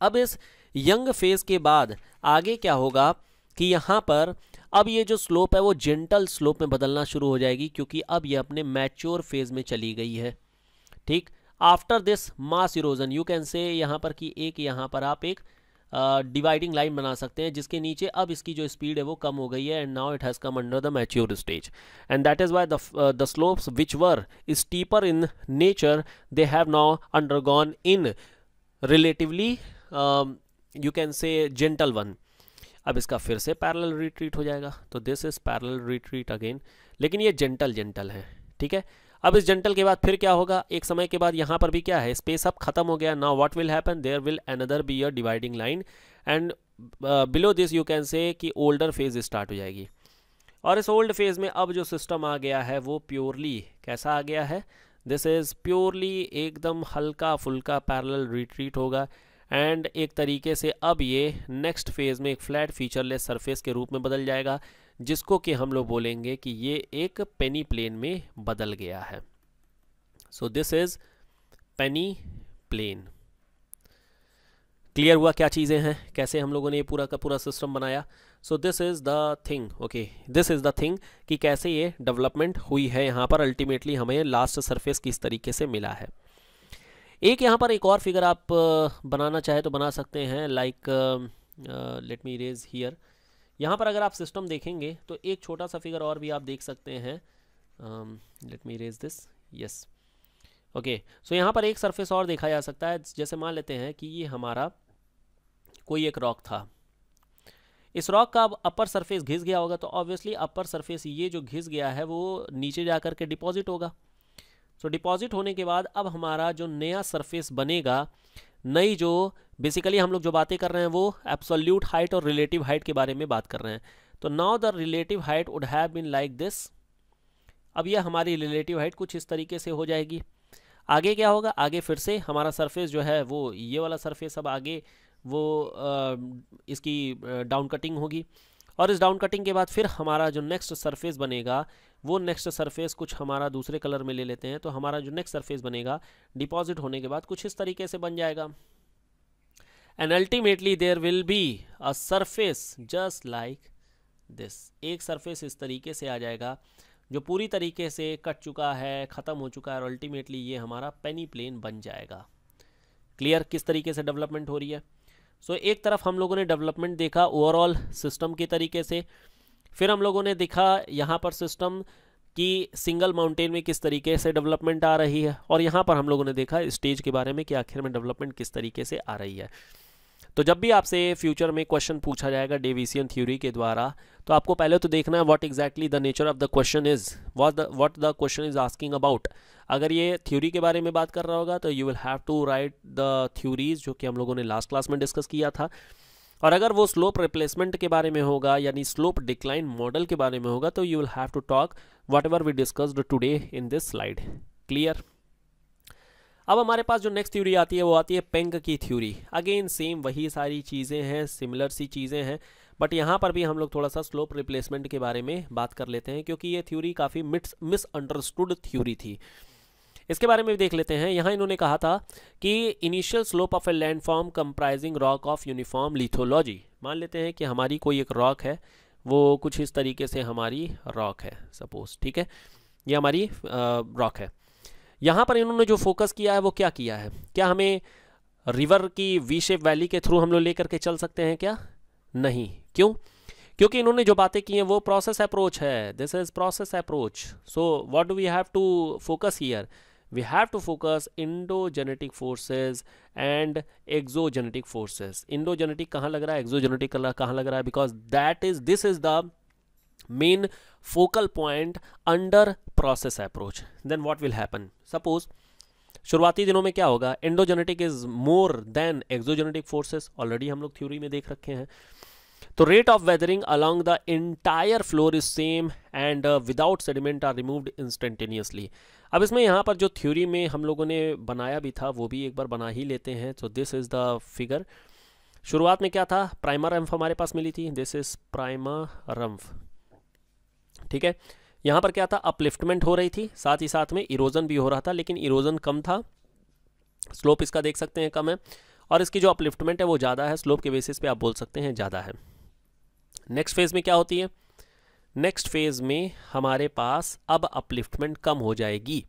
अब इस यंग फेज के बाद आगे क्या होगा कि यहाँ पर अब ये जो स्लोप है वो जेंटल स्लोप में बदलना शुरू हो जाएगी क्योंकि अब ये अपने मैच्योर फेज में चली गई है ठीक after this mass erosion you can say यहाँ पर कि एक यहाँ पर आप एक डिवाइडिंग लाइन बना सकते हैं जिसके नीचे अब इसकी जो स्पीड है वो कम हो गई है and now it has come under the mature stage and that is why the slopes which were steeper in nature they have now undergone in relatively you can say gentle one अब इसका फिर से parallel retreat हो जाएगा तो this is parallel retreat again लेकिन ये gentle gentle है ठीक है अब इस जेंटल के बाद फिर क्या होगा एक समय के बाद यहाँ पर भी क्या है स्पेस अब खत्म हो गया now what will happen there will another be a dividing line and below this you can say कि ओल्डर फेज स्टार्ट हो जाएगी और इस ओल्ड फेज में अब जो सिस्टम आ गया है वो प्योरली कैसा आ गया है दिस इज़ प्योरली एकदम हल्का फुल्का पैरल रिट्रीट होगा एंड एक तरीके से अब ये नेक्स्ट फेज़ में एक फ्लैट फीचरलेस सरफेस के रूप में बदल जाएगा जिसको कि हम लोग बोलेंगे कि ये एक पेनी प्लेन में बदल गया है so this is peneplain clear हुआ क्या चीज़ें हैं कैसे हम लोगों ने ये पूरा का पूरा सिस्टम बनाया so this is the thing okay this is the thing कि कैसे ये डेवलपमेंट हुई है यहाँ पर अल्टीमेटली हमें लास्ट सरफेस किस तरीके से मिला है एक यहाँ पर एक और फिगर आप बनाना चाहे तो बना सकते हैं like let me erase here यहाँ पर अगर आप सिस्टम देखेंगे तो एक छोटा सा फिगर और भी आप देख सकते हैं let me erase this yes okay so यहाँ पर एक सरफेस और देखा जा सकता है जैसे मान लेते हैं कि ये हमारा कोई एक रॉक था इस रॉक का अब अपर सरफेस घिस गया होगा तो ऑब्वियसली अपर सरफेस ये जो घिस गया है वो नीचे जा कर के डिपॉजिट होगा सो डिपॉजिट होने के बाद अब हमारा जो नया सरफेस बनेगा नई जो बेसिकली हम लोग जो बातें कर रहे हैं वो एब्सोल्यूट हाइट और रिलेटिव हाइट के बारे में बात कर रहे हैं तो now the relative height would have been like this अब यह हमारी रिलेटिव हाइट कुछ इस तरीके से हो जाएगी आगे क्या होगा आगे फिर से हमारा सरफेस जो है वो ये वाला सरफेस अब आगे वो आ, इसकी डाउन कटिंग होगी और इस डाउन कटिंग के बाद फिर हमारा जो नेक्स्ट सरफेस बनेगा वो नेक्स्ट सरफेस कुछ हमारा दूसरे कलर में ले लेते हैं तो हमारा जो नेक्स्ट सरफेस बनेगा डिपॉजिट होने के बाद कुछ इस तरीके से बन जाएगा and ultimately there will be a surface just like this एक सरफेस इस तरीके से आ जाएगा जो पूरी तरीके से कट चुका है ख़त्म हो चुका है और अल्टीमेटली ये हमारा पेनी प्लेन बन जाएगा क्लियर किस तरीके से डेवलपमेंट हो रही है सो so, एक तरफ हम लोगों ने डेवलपमेंट देखा ओवरऑल सिस्टम के तरीके से फिर हम लोगों ने देखा यहाँ पर सिस्टम कि सिंगल माउंटेन में किस तरीके से डेवलपमेंट आ रही है और यहाँ पर हम लोगों ने देखा स्टेज के बारे में कि आखिर में डेवलपमेंट किस तरीके से आ रही है तो जब भी आपसे फ्यूचर में क्वेश्चन पूछा जाएगा डेविसियन थ्योरी के द्वारा तो आपको पहले तो देखना है what exactly the nature of the question is what what the question is asking about अगर ये थ्योरी के बारे में बात कर रहा होगा तो you will have to write the theories जो कि हम लोगों ने लास्ट क्लास में डिस्कस किया था और अगर वो स्लोप रिप्लेसमेंट के बारे में होगा यानी स्लोप डिक्लाइन मॉडल के बारे में होगा तो you will have to talk whatever we discussed today in this slide clear अब हमारे पास जो नेक्स्ट थ्योरी आती है वो आती है पेंग की थ्योरी अगेन सेम वही सारी चीज़ें हैं सिमिलर सी चीज़ें हैं बट यहाँ पर भी हम लोग थोड़ा सा स्लोप रिप्लेसमेंट के बारे में बात कर लेते हैं क्योंकि ये थ्योरी काफ़ी मिस मिसअंडरस्टूड थ्योरी थी इसके बारे में भी देख लेते हैं यहाँ इन्होंने कहा था कि initial slope of a landform comprising rock of uniform lithology मान लेते हैं कि हमारी कोई एक रॉक है वो कुछ इस तरीके से हमारी रॉक है सपोज ठीक है ये हमारी रॉक है यहाँ पर इन्होंने जो फोकस किया है वो क्या किया है क्या हमें रिवर की वी शेप वैली के थ्रू हम लोग लेकर के चल सकते हैं क्या नहीं क्यों क्योंकि इन्होंने जो बातें की हैं वो प्रोसेस अप्रोच है this is process approach so what do we have to focus here we have to focus endogenetic forces and exogenetic forces endogenetic kahan lag raha hai exogenetic kahan lag raha hai because that is this is the main focal point under process approach then what will happen suppose शुरुआती दिनों में क्या होगा endogenetic is more than exogenetic forces already हम लोग theory में देख रखे हैं तो rate of weathering along the entire floor is same and without sediment are are instantaneously अब इसमें यहाँ पर जो थ्योरी में हम लोगों ने बनाया भी था वो भी एक बार बना ही लेते हैं तो दिस इज़ द फिगर शुरुआत में क्या था प्राइमा रम्फ हमारे पास मिली थी दिस इज़ प्राइमा रम्फ ठीक है यहाँ पर क्या था अपलिफ्टमेंट हो रही थी साथ ही साथ में इरोजन भी हो रहा था लेकिन इरोजन कम था स्लोप इसका देख सकते हैं कम है और इसकी जो अपलिफ्टमेंट है वो ज़्यादा है स्लोप के बेसिस पे आप बोल सकते हैं ज़्यादा है नेक्स्ट फेज़ में क्या होती है नेक्स्ट फेज़ में हमारे पास अब अपलिफ्टमेंट कम हो जाएगी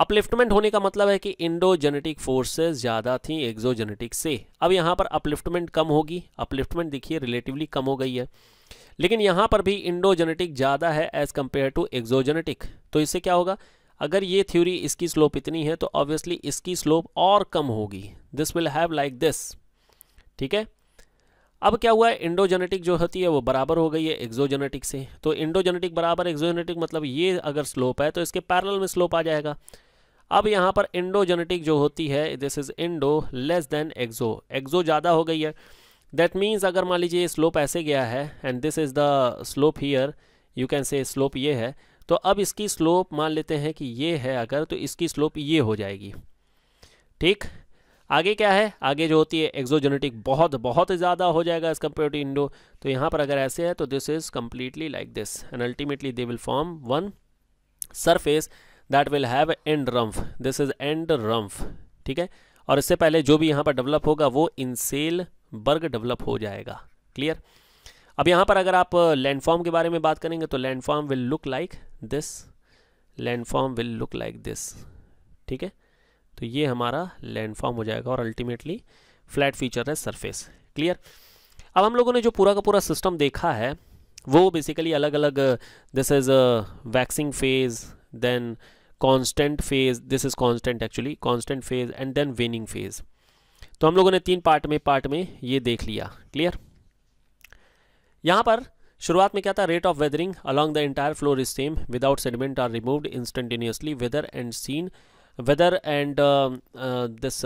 अपलिफ्टमेंट होने का मतलब है कि इंडोजेनेटिक फोर्सेस ज़्यादा थी एक्जोजेनेटिक से अब यहाँ पर अपलिफ्टमेंट कम होगी अपलिफ्टमेंट देखिए रिलेटिवली कम हो गई है लेकिन यहाँ पर भी इंडोजेनेटिक ज़्यादा है एज़ कम्पेयर टू एक्जोजेनेटिक तो इससे क्या होगा अगर ये थ्योरी इसकी स्लोप इतनी है तो ऑब्वियसली इसकी स्लोप और कम होगी this will have like this ठीक है अब क्या हुआ है इंडोजेनेटिक जो होती है वो बराबर हो गई है एक्जोजेनेटिक से तो इंडोजेनेटिक बराबर एक्जोजेनेटिक मतलब ये अगर स्लोप है तो इसके पैरल में स्लोप आ जाएगा अब यहाँ पर इंडोजेनेटिक जो होती है this is endo less than exo exo ज़्यादा हो गई है दैट मीन्स अगर मान लीजिए स्लोप ऐसे गया है and this is the slope here you can say slope ये है तो अब इसकी स्लोप मान लेते हैं कि ये है अगर तो इसकी स्लोप ये हो जाएगी ठीक आगे क्या है आगे जो होती है एक्जोजेनेटिक बहुत बहुत ज़्यादा हो जाएगा एज कम्पेयर टू इंडो तो यहाँ पर अगर ऐसे है तो this is completely like this and ultimately they will form one surface that will have endrumpf this is endrumpf ठीक है और इससे पहले जो भी यहाँ पर डेवलप होगा वो इनसेल बर्ग डेवलप हो जाएगा क्लियर अब यहाँ पर अगर आप लैंडफॉर्म uh, के बारे में बात करेंगे तो landform will look like this landform will look like this ठीक है तो ये हमारा लैंडफॉर्म हो जाएगा और अल्टीमेटली फ्लैट फीचर है सरफेस क्लियर अब हम लोगों ने जो पूरा का पूरा सिस्टम देखा है वो बेसिकली अलग अलग this is waxing phase then constant phase this is constant actually constant phase and then waning phase तो हम लोगों ने तीन पार्ट में पार्ट में ये देख लिया क्लियर यहाँ पर शुरुआत में क्या था rate of weathering along the entire floor is same without sediment are removed instantaneously weather and seen weather and this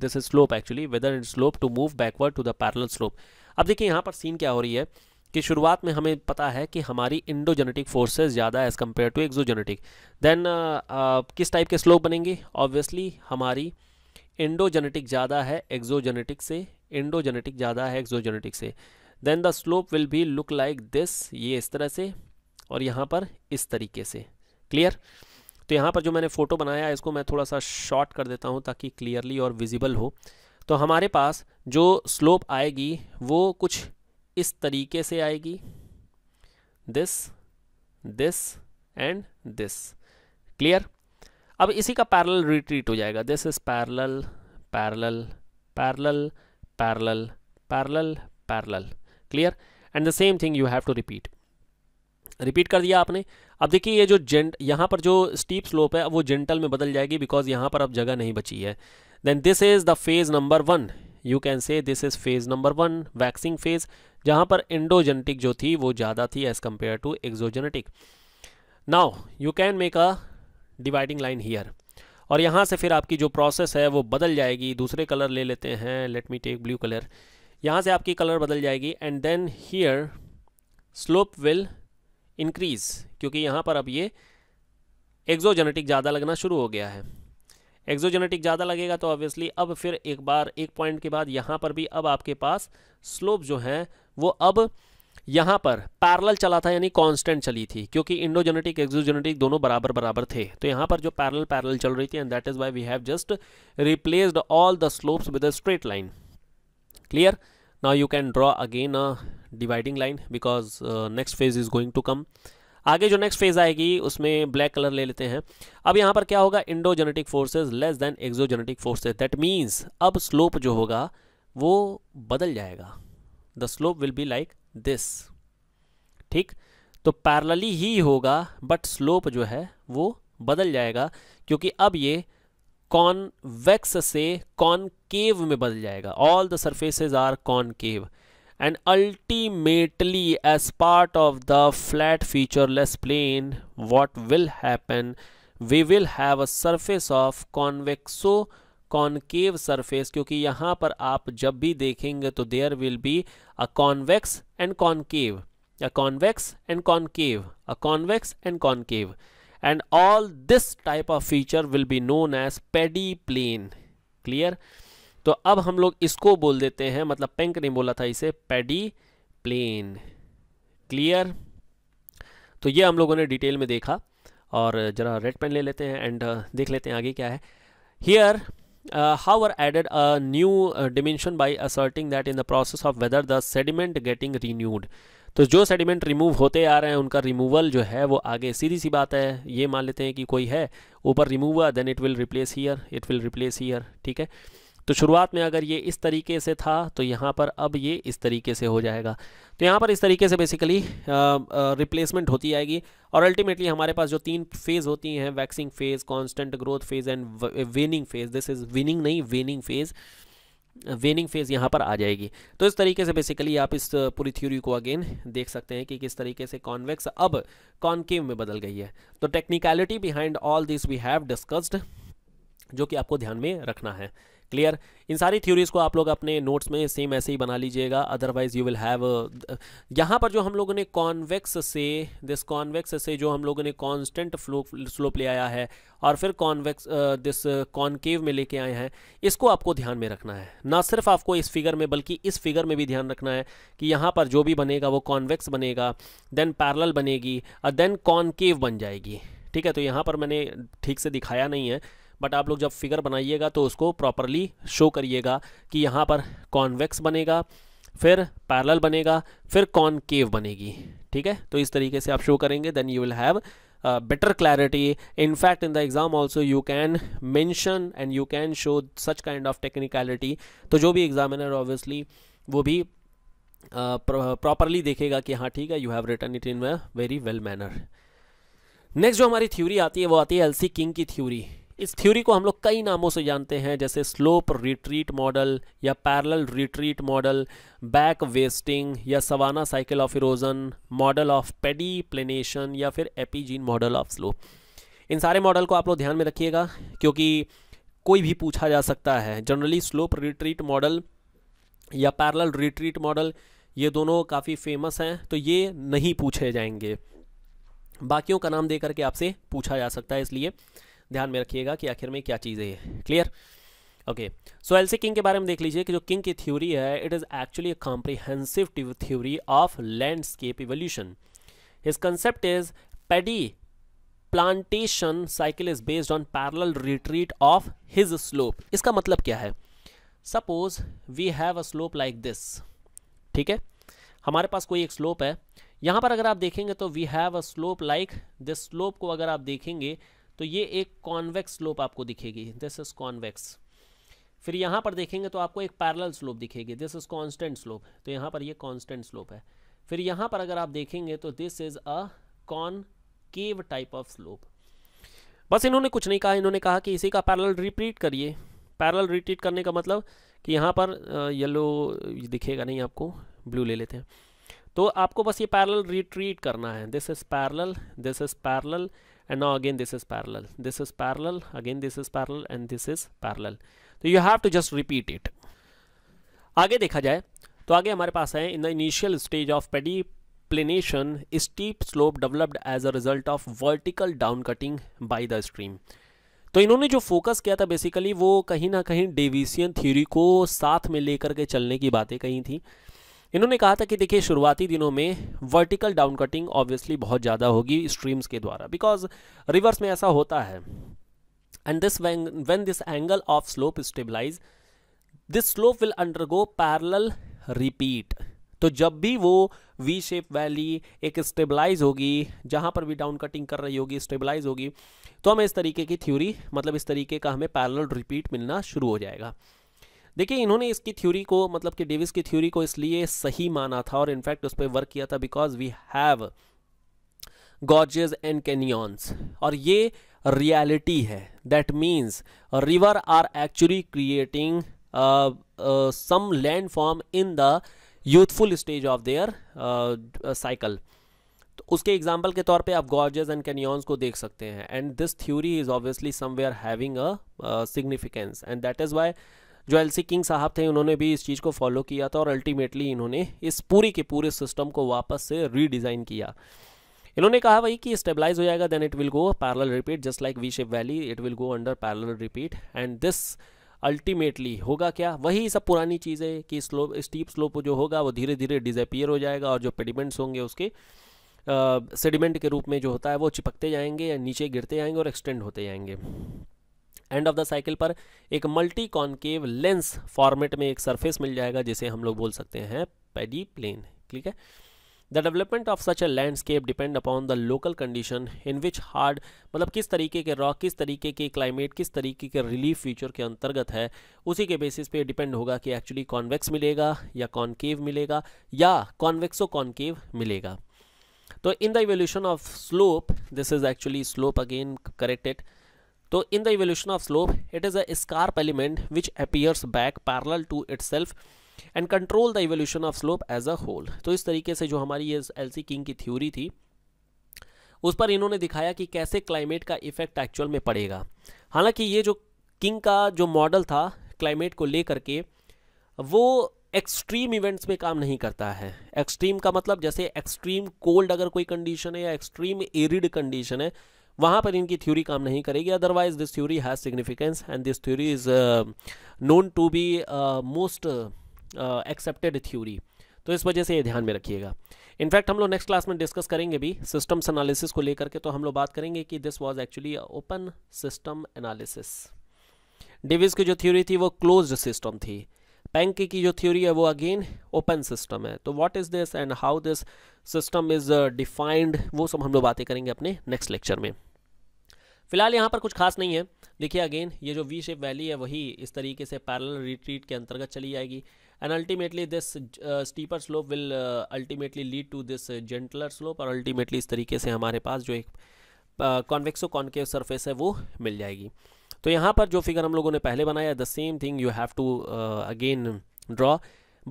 this is slope actually weather and slope to move backward to the parallel slope अब देखिए यहाँ पर scene क्या हो रही है कि शुरुआत में हमें पता है कि हमारी इंडोजेनेटिक फोर्सेज ज़्यादा as compare to exogenetic then किस टाइप के स्लोप बनेंगे ऑब्वियसली हमारी इंडोजेनेटिक ज़्यादा है एक्जोजेनेटिक से इंडोजेनेटिक ज़्यादा है एक्जोजेनेटिक से देन द स्लोप विल भी लुक लाइक दिस ये इस तरह से और यहाँ पर इस तरीके से क्लियर तो यहाँ पर जो मैंने फ़ोटो बनाया है इसको मैं थोड़ा सा शॉर्ट कर देता हूँ ताकि क्लियरली और विजिबल हो तो हमारे पास जो स्लोप आएगी वो कुछ इस तरीके से आएगी this this and this clear अब इसी का पैरल रिट्रीट हो जाएगा this is parallel parallel parallel parallel parallel parallel clear and the same thing you have to repeat repeat कर दिया आपने अब देखिए ये जो जेंट यहाँ पर जो स्टीप स्लोप है वो जेंटल में बदल जाएगी बिकॉज यहाँ पर अब जगह नहीं बची है then this is the phase number one you can say this is phase number one waxing phase जहाँ पर इंडोजेनेटिक जो थी वो ज़्यादा थी as compare to exogenetic now you can make a dividing line here और यहाँ से फिर आपकी जो प्रोसेस है वो बदल जाएगी दूसरे कलर ले लेते हैं let me take blue colour यहाँ से आपकी कलर बदल जाएगी and then here slope will increase क्योंकि यहाँ पर अब ये एक्जोजेनेटिक ज़्यादा लगना शुरू हो गया है एक्जोजेनेटिक ज़्यादा लगेगा तो ऑब्वियसली अब फिर एक बार एक पॉइंट के बाद यहाँ पर भी अब आपके पास स्लोप जो है वो अब यहाँ पर पैरल चला था यानी कांस्टेंट चली थी क्योंकि इंडोजेनेटिक एक्जोजेनेटिक दोनों बराबर बराबर थे तो यहाँ पर जो पैरल पैरल चल रही थी and that is why we have just replaced all the slopes with a straight line clear now you can draw again a dividing line because next phase is going to come आगे जो next phase आएगी उसमें black colour ले लेते हैं अब यहाँ पर क्या होगा endogenetic forces less than exogenetic forces that means अब स्लोप जो होगा वो बदल जाएगा the slope will be like this ठीक तो पैरलली ही होगा बट स्लोप जो है वो बदल जाएगा क्योंकि अब ये कॉनवेक्स से कॉनकेव में बदल जाएगा all the surfaces are concave and ultimately as part of the flat featureless plain what will happen we will have a surface of convexo concave surface क्योंकि यहाँ पर आप जब भी देखेंगे तो there will be a convex and concave a convex and concave a convex and concave and all this type of feature will be known as paddy plane clear तो अब हम लोग इसको बोल देते हैं मतलब पेंक ने बोला था इसे पेडी प्लेन क्लियर तो ये हम लोगों ने डिटेल में देखा और जरा रेड पेन ले लेते हैं एंड uh, देख लेते हैं आगे क्या है here how are added a new dimension by asserting that in the process of whether the sediment getting renewed तो जो सेडिमेंट रिमूव होते आ रहे हैं उनका रिमूवल जो है वो आगे सीधी सी बात है ये मान लेते हैं कि कोई है ऊपर रिमूव हुआ then it will replace here it will replace here ठीक है तो शुरुआत में अगर ये इस तरीके से था तो यहाँ पर अब ये इस तरीके से हो जाएगा तो यहाँ पर इस तरीके से बेसिकली रिप्लेसमेंट होती आएगी और अल्टीमेटली हमारे पास जो तीन फेज़ होती हैं waxing phase constant growth phase and winning phase this is winning नहीं विनिंग फेज़ वेनिंग फेज यहाँ पर आ जाएगी तो इस तरीके से बेसिकली आप इस पूरी थ्योरी को अगेन देख सकते हैं कि किस तरीके से कॉन्वेक्स अब कॉन्केव में बदल गई है तो technicality behind all this we have discussed जो कि आपको ध्यान में रखना है क्लियर इन सारी थ्योरीज़ को आप लोग अपने नोट्स में सेम ऐसे ही बना लीजिएगा अदरवाइज यू विल हैव यहाँ पर जो हम लोगों ने कॉन्वेक्स से दिस कॉन्वेक्स से जो हम लोगों ने कांस्टेंट फ्लो स्लोप ले आया है और फिर कॉन्वेक्स दिस कॉन्केव में लेके आए हैं इसको आपको ध्यान में रखना है ना सिर्फ आपको इस फिगर में बल्कि इस फिगर में भी ध्यान रखना है कि यहाँ पर जो भी बनेगा वो कॉन्वेक्स बनेगा देन पैरल बनेगी और देन कॉन्केव बन जाएगी ठीक है तो यहाँ पर मैंने ठीक से दिखाया नहीं है बट आप लोग जब फिगर बनाइएगा तो उसको प्रॉपरली शो करिएगा कि यहाँ पर कॉन्वेक्स बनेगा फिर पैरल बनेगा फिर कॉनकेव बनेगी ठीक है तो इस तरीके से आप शो करेंगे then you will have better clarity in fact in the exam also you can mention and you can show such kind of technicality तो जो भी एग्जामिनर ऑब्वियसली वो भी प्रॉपरली uh, देखेगा कि हाँ ठीक है you have return it in very well manner next जो हमारी थ्योरी आती है वो आती है एलसी किंग की थ्योरी इस थ्योरी को हम लोग कई नामों से जानते हैं जैसे स्लोप रिट्रीट मॉडल या parallel retreat model back wasting या savanna cycle of erosion model of pediplanation या फिर एपीजीन मॉडल ऑफ स्लोप इन सारे मॉडल को आप लोग ध्यान में रखिएगा क्योंकि कोई भी पूछा जा सकता है जनरली स्लोप रिट्रीट मॉडल या पैरेलल रिट्रीट मॉडल ये दोनों काफ़ी फेमस हैं तो ये नहीं पूछे जाएंगे बाकियों का नाम दे करके आपसे पूछा जा सकता है इसलिए ध्यान में रखिएगा कि आखिर में क्या चीजें हैं clear okay so LC King के बारे में देख लीजिए कि जो किंग की थ्योरी है it is actually a comprehensive theory of landscape evolution his concept is pediplanation cycle is based on parallel retreat of his slope इसका मतलब क्या है suppose we have a slope like this ठीक है हमारे पास कोई एक स्लोप है यहाँ पर अगर आप देखेंगे तो we have a slope like this slope को अगर आप देखेंगे तो ये एक कॉन्वेक्स स्लोप आपको दिखेगी दिस इज कॉन्वेक्स फिर यहाँ पर देखेंगे तो आपको एक पैरल स्लोप दिखेगी दिस इज कॉन्स्टेंट स्लोप तो यहाँ पर ये कॉन्स्टेंट स्लोप है फिर यहाँ पर अगर आप देखेंगे तो this is a concave type of slope बस इन्होंने कुछ नहीं कहा इन्होंने कहा कि इसी का पैरल रिपीट करिए पैरल रिपीट करने का मतलब कि यहाँ पर येलो दिखेगा नहीं आपको ब्लू ले लेते हैं तो आपको बस ये पैरल रिट्रीट करना है this is parallel this is parallel and now again this is parallel this is parallel again this is parallel and this is parallel so you have to just repeat it आगे देखा जाए तो आगे हमारे पास है in the initial stage of pediplanation steep slope developed as a result of vertical down cutting by the stream तो इन्होंने जो फोकस किया था बेसिकली वो कहीं ना कहीं डेविसियन थ्योरी को साथ में लेकर के चलने की बातें कही थी इन्होंने कहा था कि देखिए शुरुआती दिनों में वर्टिकल डाउन कटिंग ऑब्वियसली बहुत ज़्यादा होगी स्ट्रीम्स के द्वारा बिकॉज रिवर्स में ऐसा होता है and this when this angle of slope stabilize this slope will undergo parallel repeat तो जब भी वो वी शेप वैली एक स्टेबलाइज होगी जहाँ पर भी डाउन कटिंग कर रही होगी स्टेबलाइज होगी तो हमें इस तरीके की थ्योरी मतलब इस तरीके का हमें पैरल रिपीट मिलना शुरू हो जाएगा देखिए इन्होंने इसकी थ्योरी को मतलब कि डेविस की थ्योरी को इसलिए सही माना था और इनफैक्ट उस पर वर्क किया था because we have gorges and canyons और ये रियलिटी है that means river are actually creating some land form in the youthful stage of their cycle तो उसके एग्जाम्पल के तौर पे आप गॉर्जेज एंड कैनियंस को देख सकते हैं and this theory is obviously somewhere having a significance and that is why जो एल किंग साहब थे उन्होंने भी इस चीज़ को फॉलो किया था और अल्टीमेटली इन्होंने इस पूरी के पूरे सिस्टम को वापस से रीडिज़ाइन किया इन्होंने कहा भाई कि स्टेबलाइज हो जाएगा then it will go parallel repeat just like V shape valley it will go under parallel repeat and this ultimately होगा क्या वही सब पुरानी चीज़ें कि स्लोप स्टीप स्लोप जो होगा वो धीरे धीरे डिजपियर हो जाएगा और जो पेडिमेंट्स होंगे उसके सेडिमेंट के रूप में जो होता है वो चिपकते जाएंगे या नीचे गिरते जाएंगे और एक्सटेंड होते जाएंगे एंड ऑफ द साइकिल पर एक मल्टी कॉन्केव लेंस फॉर्मेट में एक सरफेस मिल जाएगा जिसे हम लोग बोल सकते हैं पेडी प्लेन ठीक है the development of such a landscape depend upon the local condition in which hard मतलब किस तरीके के रॉक किस तरीके के क्लाइमेट किस तरीके के रिलीफ फीचर के अंतर्गत है उसी के बेसिस पे डिपेंड होगा कि एक्चुअली कॉन्वेक्स मिलेगा या कॉन्केव मिलेगा या कॉन्वेक्सो कॉन्केव मिलेगा तो in the evolution of slope this is actually slope again corrected तो in the evolution of slope it is a scarp element which appears back parallel to its and control the evolution of slope as a whole तो इस तरीके से जो हमारी ये L C King की theory थी उस पर इन्होंने दिखाया कि कैसे क्लाइमेट का इफेक्ट एक्चुअल में पड़ेगा हालांकि ये जो किंग का जो मॉडल था क्लाइमेट को लेकर के वो एक्सट्रीम इवेंट्स में काम नहीं करता है एक्सट्रीम का मतलब जैसे एक्सट्रीम कोल्ड अगर कोई कंडीशन है या एक्सट्रीम एरिड कंडीशन है वहाँ पर इनकी थ्योरी काम नहीं करेगी otherwise this theory has significance and this theory is known to be most accepted theory तो इस वजह से ये ध्यान में रखिएगा इनफैक्ट हम लोग नेक्स्ट क्लास में डिस्कस करेंगे भी सिस्टम्स एनालिसिस को लेकर के तो हम लोग बात करेंगे कि this was actually open system analysis Davis की जो थ्योरी थी वो क्लोज्ड सिस्टम थी पेंके की जो थ्योरी है वो अगेन ओपन सिस्टम है तो what is this and how this system is defined वो सब हम लोग बातें करेंगे अपने नेक्स्ट लेक्चर में फिलहाल यहाँ पर कुछ खास नहीं है देखिए अगेन ये जो वी शेप वैली है वही इस तरीके से पैरल रिट्रीट के अंतर्गत चली जाएगी and ultimately this steeper slope will ultimately lead to this gentler slope और अल्टीमेटली इस तरीके से हमारे पास जो एक कॉन्वेक्सो कॉन्केव सरफेस है वो मिल जाएगी तो यहाँ पर जो फिगर हम लोगों ने पहले बनाया the same thing you have to again draw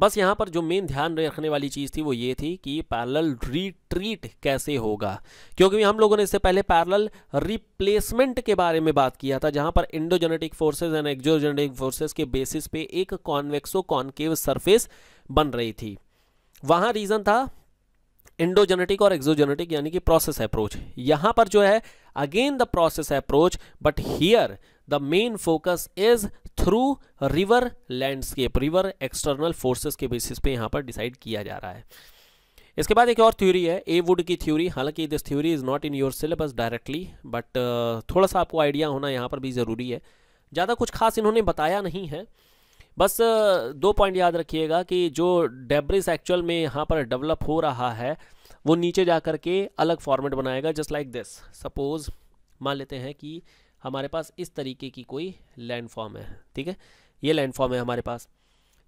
बस यहाँ पर जो मेन ध्यान रखने वाली चीज़ थी वो ये थी कि पैरल रिट्रीट कैसे होगा क्योंकि हम लोगों ने इससे पहले पैरल रिप्लेसमेंट के बारे में बात किया था जहाँ पर endogenetic forces and exogenetic forces के बेसिस पे एक कॉन्वेक्सो कॉन्केव सरफेस बन रही थी वहाँ रीज़न था इंडोजेनेटिक और एक्जोजेनेटिक यानी कि प्रोसेस अप्रोच यहाँ पर जो है again the process approach but here the main focus is through river landscape river external forces के बेसिस पे यहाँ पर डिसाइड किया जा रहा है इसके बाद एक और थ्योरी है ए वुड की थ्योरी हालांकि this theory is not in your syllabus directly but थोड़ा सा आपको आइडिया होना यहाँ पर भी ज़रूरी है ज़्यादा कुछ खास इन्होंने बताया नहीं है बस uh, दो पॉइंट याद रखिएगा कि जो डेब्रिस एक्चुअल में यहाँ पर डेवलप हो रहा है वो नीचे जा कर के अलग फॉर्मेट बनाएगा जस्ट लाइक दिस सपोज़ मान लेते हैं कि हमारे पास इस तरीके की कोई लैंडफॉर्म है ठीक है ये लैंडफॉर्म है हमारे पास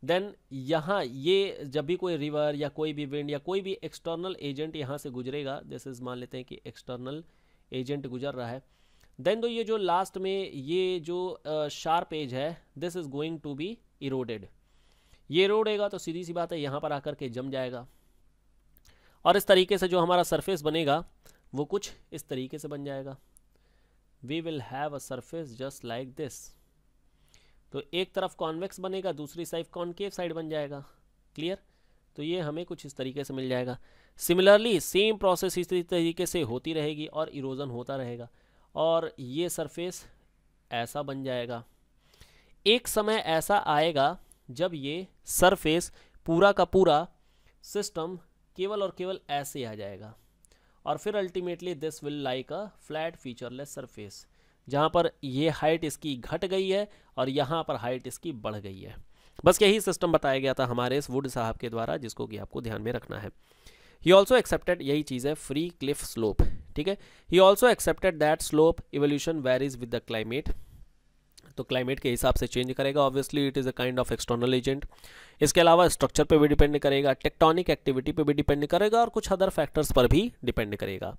देन यहाँ ये जब भी कोई रिवर या कोई भी विंड या कोई भी एक्सटर्नल एजेंट यहाँ से गुजरेगा जैसे मान लेते हैं कि एक्सटर्नल एजेंट गुजर रहा है देन तो ये जो लास्ट में ये जो शार्प एज है this is going to be eroded ये इरोडेगा तो सीधी सी बात है यहाँ पर आकर के जम जाएगा और इस तरीके से जो हमारा सरफेस बनेगा वो कुछ इस तरीके से बन जाएगा we will have a surface just like this तो एक तरफ कॉन्वेक्स बनेगा दूसरी साइड कॉन्केव साइड बन जाएगा क्लियर तो ये हमें कुछ इस तरीके से मिल जाएगा सिमिलरली सेम प्रोसेस इसी तरीके से होती रहेगी और इरोजन होता रहेगा और ये सरफेस ऐसा बन जाएगा एक समय ऐसा आएगा जब ये सरफेस पूरा का पूरा सिस्टम केवल और केवल ऐसे आ जाएगा और फिर ultimately this will like a flat featureless surface जहाँ पर ये हाइट इसकी घट गई है और यहाँ पर हाइट इसकी बढ़ गई है बस यही सिस्टम बताया गया था हमारे इस वुड साहब के द्वारा जिसको कि आपको ध्यान में रखना है ही ऑल्सो एक्सेप्टेड यही चीज़ है फ्री क्लिफ स्लोप ठीक है he also accepted that slope evolution varies with the climate तो क्लाइमेट के हिसाब से चेंज करेगा obviously it is a kind of external agent इसके अलावा स्ट्रक्चर पे भी डिपेंड करेगा टेक्टोनिक एक्टिविटी पे भी डिपेंड करेगा और कुछ अदर फैक्टर्स पर भी डिपेंड करेगा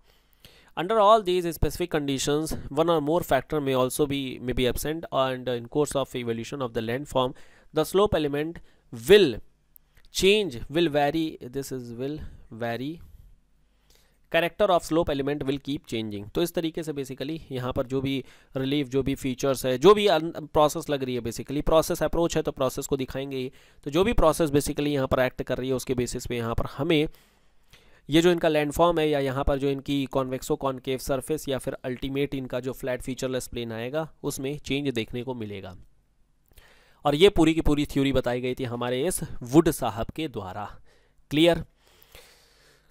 under all these specific condition one और मोर फैक्टर में ऑल्सो भी may be absent and in course of evolution of the land form the slope element will change will vary this is will vary character of slope element will keep changing तो इस तरीके से basically यहाँ पर जो भी relief जो भी फीचर्स है जो भी प्रोसेस लग रही है बेसिकली प्रोसेस अप्रोच है तो प्रोसेस को दिखाएंगे ही तो जो भी प्रोसेस बेसिकली यहाँ पर एक्ट कर रही है उसके बेसिस पे यहाँ पर हमें ये जो इनका लैंडफॉर्म है या यहाँ पर जो इनकी कॉन्वेक्सो कॉन्केव सर्फेस या फिर अल्टीमेट इनका जो फ्लैट फीचरलेस प्लेन आएगा उसमें चेंज देखने को मिलेगा और ये पूरी की पूरी थ्योरी बताई गई थी हमारे इस वुड साहब के द्वारा क्लियर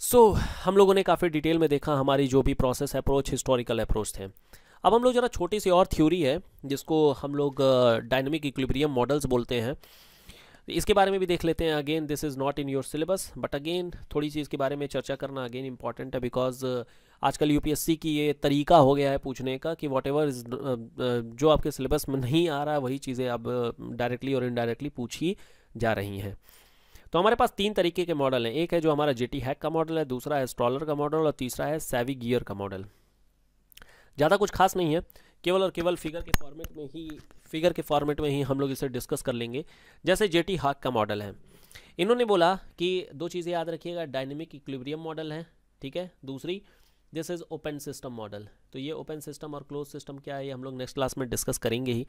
सो so, हम लोगों ने काफ़ी डिटेल में देखा हमारी जो भी प्रोसेस अप्रोच हिस्टोरिकल अप्रोच थे अब हम लोग जरा छोटी सी और थ्योरी है जिसको हम लोग डायनेमिक इक्विलिब्रियम मॉडल्स बोलते हैं इसके बारे में भी देख लेते हैं again this is not in your syllabus but again थोड़ी सी इसके बारे में चर्चा करना अगेन इंपॉर्टेंट है बिकॉज आजकल यूपीएससी की ये तरीका हो गया है पूछने का कि वॉट एवर जो आपके सिलेबस में नहीं आ रहा वही चीज़ें अब डायरेक्टली और इनडायरेक्टली पूछी जा रही हैं तो हमारे पास तीन तरीके के मॉडल हैं एक है जो हमारा जेटी हैक का मॉडल है दूसरा है स्ट्रॉलर का मॉडल और तीसरा है सेवी गियर का मॉडल ज़्यादा कुछ खास नहीं है केवल और केवल फिगर के फॉर्मेट में ही फिगर के फॉर्मेट में ही हम लोग इसे डिस्कस कर लेंगे जैसे जे हाक का मॉडल है इन्होंने बोला कि दो चीज़ें याद रखिएगा डायनेमिक इक्विब्रियम मॉडल है ठीक है दूसरी this is open system model तो ये ओपन सिस्टम और क्लोज सिस्टम क्या है ये हम लोग नेक्स्ट क्लास में डिस्कस करेंगे ही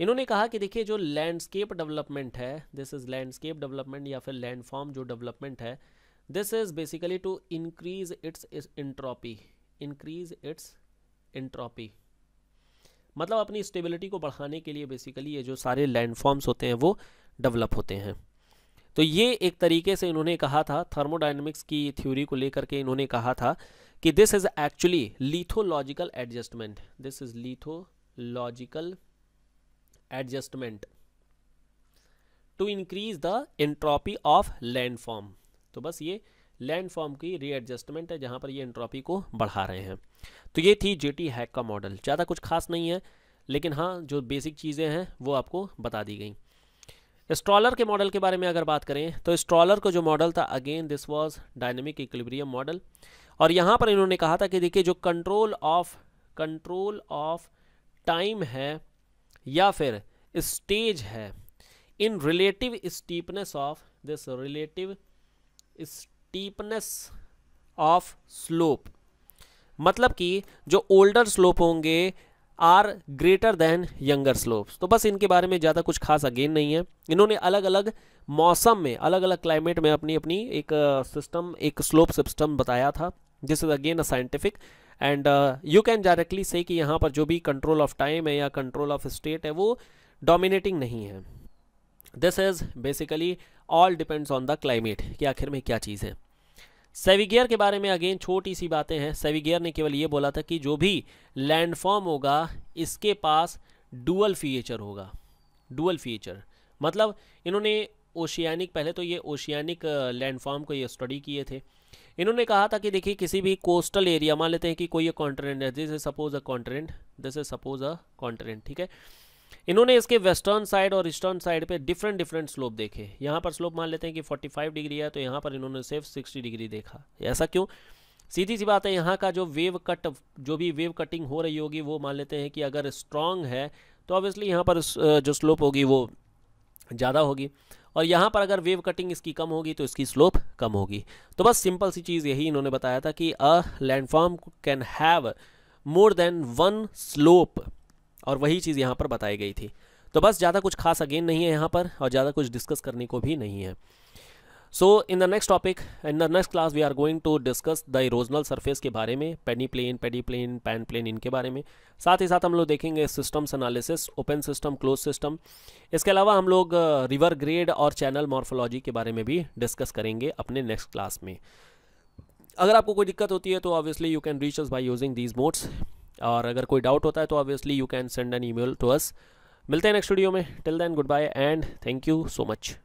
इन्होंने कहा कि देखिए जो लैंडस्केप डेवलपमेंट है दिस इज़ लैंडस्केप डेवलपमेंट या फिर लैंडफॉर्म जो डेवलपमेंट है this is basically to increase its entropy increase its entropy मतलब अपनी स्टेबिलिटी को बढ़ाने के लिए बेसिकली ये जो सारे लैंडफॉर्म्स होते हैं वो डेवलप होते हैं तो ये एक तरीके से इन्होंने कहा था थर्मोडाइनमिक्स की थ्योरी को लेकर के इन्होंने कहा था कि this is actually lithological adjustment this is lithological adjustment to increase the entropy of landform तो बस ये लैंडफॉर्म की रीएडजस्टमेंट है जहाँ पर ये एंट्रॉपी को बढ़ा रहे हैं तो ये थी जे टी हैक का मॉडल ज़्यादा कुछ खास नहीं है लेकिन हाँ जो बेसिक चीज़ें हैं वो आपको बता दी गई स्ट्रॉलर के मॉडल के बारे में अगर बात करें तो स्ट्रॉलर का जो मॉडल था again this was dynamic equilibrium model और यहाँ पर इन्होंने कहा था कि देखिए जो control of control of time है या फिर स्टेज है in relative steepness of this relative steepness of slope मतलब कि जो ओल्डर स्लोप होंगे are greater than younger slopes तो बस इनके बारे में ज़्यादा कुछ खास अगेन नहीं है इन्होंने अलग अलग मौसम में अलग अलग क्लाइमेट में अपनी अपनी एक सिस्टम एक स्लोप सिस्टम बताया था जिस is again a scientific and you can directly say कि यहाँ पर जो भी कंट्रोल ऑफ टाइम है या कंट्रोल ऑफ स्टेट है वो डोमिनेटिंग नहीं है this is basically all depends on the climate कि आखिर में क्या चीज़ है सेविगियर के बारे में अगेन छोटी सी बातें हैं सेविगियर ने केवल ये बोला था कि जो भी लैंडफॉर्म होगा इसके पास डुअल फीचर होगा डुअल फीचर मतलब इन्होंने ओशियानिक पहले तो ये ओशियानिक लैंडफॉर्म uh, को ये स्टडी किए थे इन्होंने कहा था कि देखिए किसी भी कोस्टल एरिया मान लेते हैं कि कोई कॉन्टिनेंट है this is suppose a continent this is suppose a continent ठीक है इन्होंने इसके वेस्टर्न साइड और ईस्टर्न साइड पे डिफरेंट डिफरेंट स्लोप देखे यहाँ पर स्लोप मान लेते हैं कि 45 डिग्री है तो यहाँ पर इन्होंने सिर्फ 60 डिग्री देखा ऐसा क्यों सीधी सी बात है यहाँ का जो वेव कट जो भी वेव कटिंग हो रही होगी वो मान लेते हैं कि अगर स्ट्रांग है तो ऑब्वियसली यहाँ पर जो स्लोप होगी वो ज़्यादा होगी और यहाँ पर अगर वेव कटिंग इसकी कम होगी तो इसकी स्लोप कम होगी तो बस सिंपल सी चीज़ यही इन्होंने बताया था कि a landform can have more than one slope और वही चीज़ यहाँ पर बताई गई थी तो बस ज़्यादा कुछ खास अगेन नहीं है यहाँ पर और ज़्यादा कुछ डिस्कस करने को भी नहीं है so in the next topic in the next class we are going to discuss the erosional surface के बारे में peneplain pediplain panplain इनके बारे में साथ ही साथ हम लोग देखेंगे systems analysis open system close system इसके अलावा हम लोग रिवर ग्रेड और चैनल मॉर्फोलॉजी के बारे में भी डिस्कस करेंगे अपने नेक्स्ट क्लास में अगर आपको कोई दिक्कत होती है तो obviously you can reach us by using these modes और अगर कोई डाउट होता है तो obviously you can send an mail to us मिलते हैं नेक्स्ट वीडियो में till then goodbye and thank you so much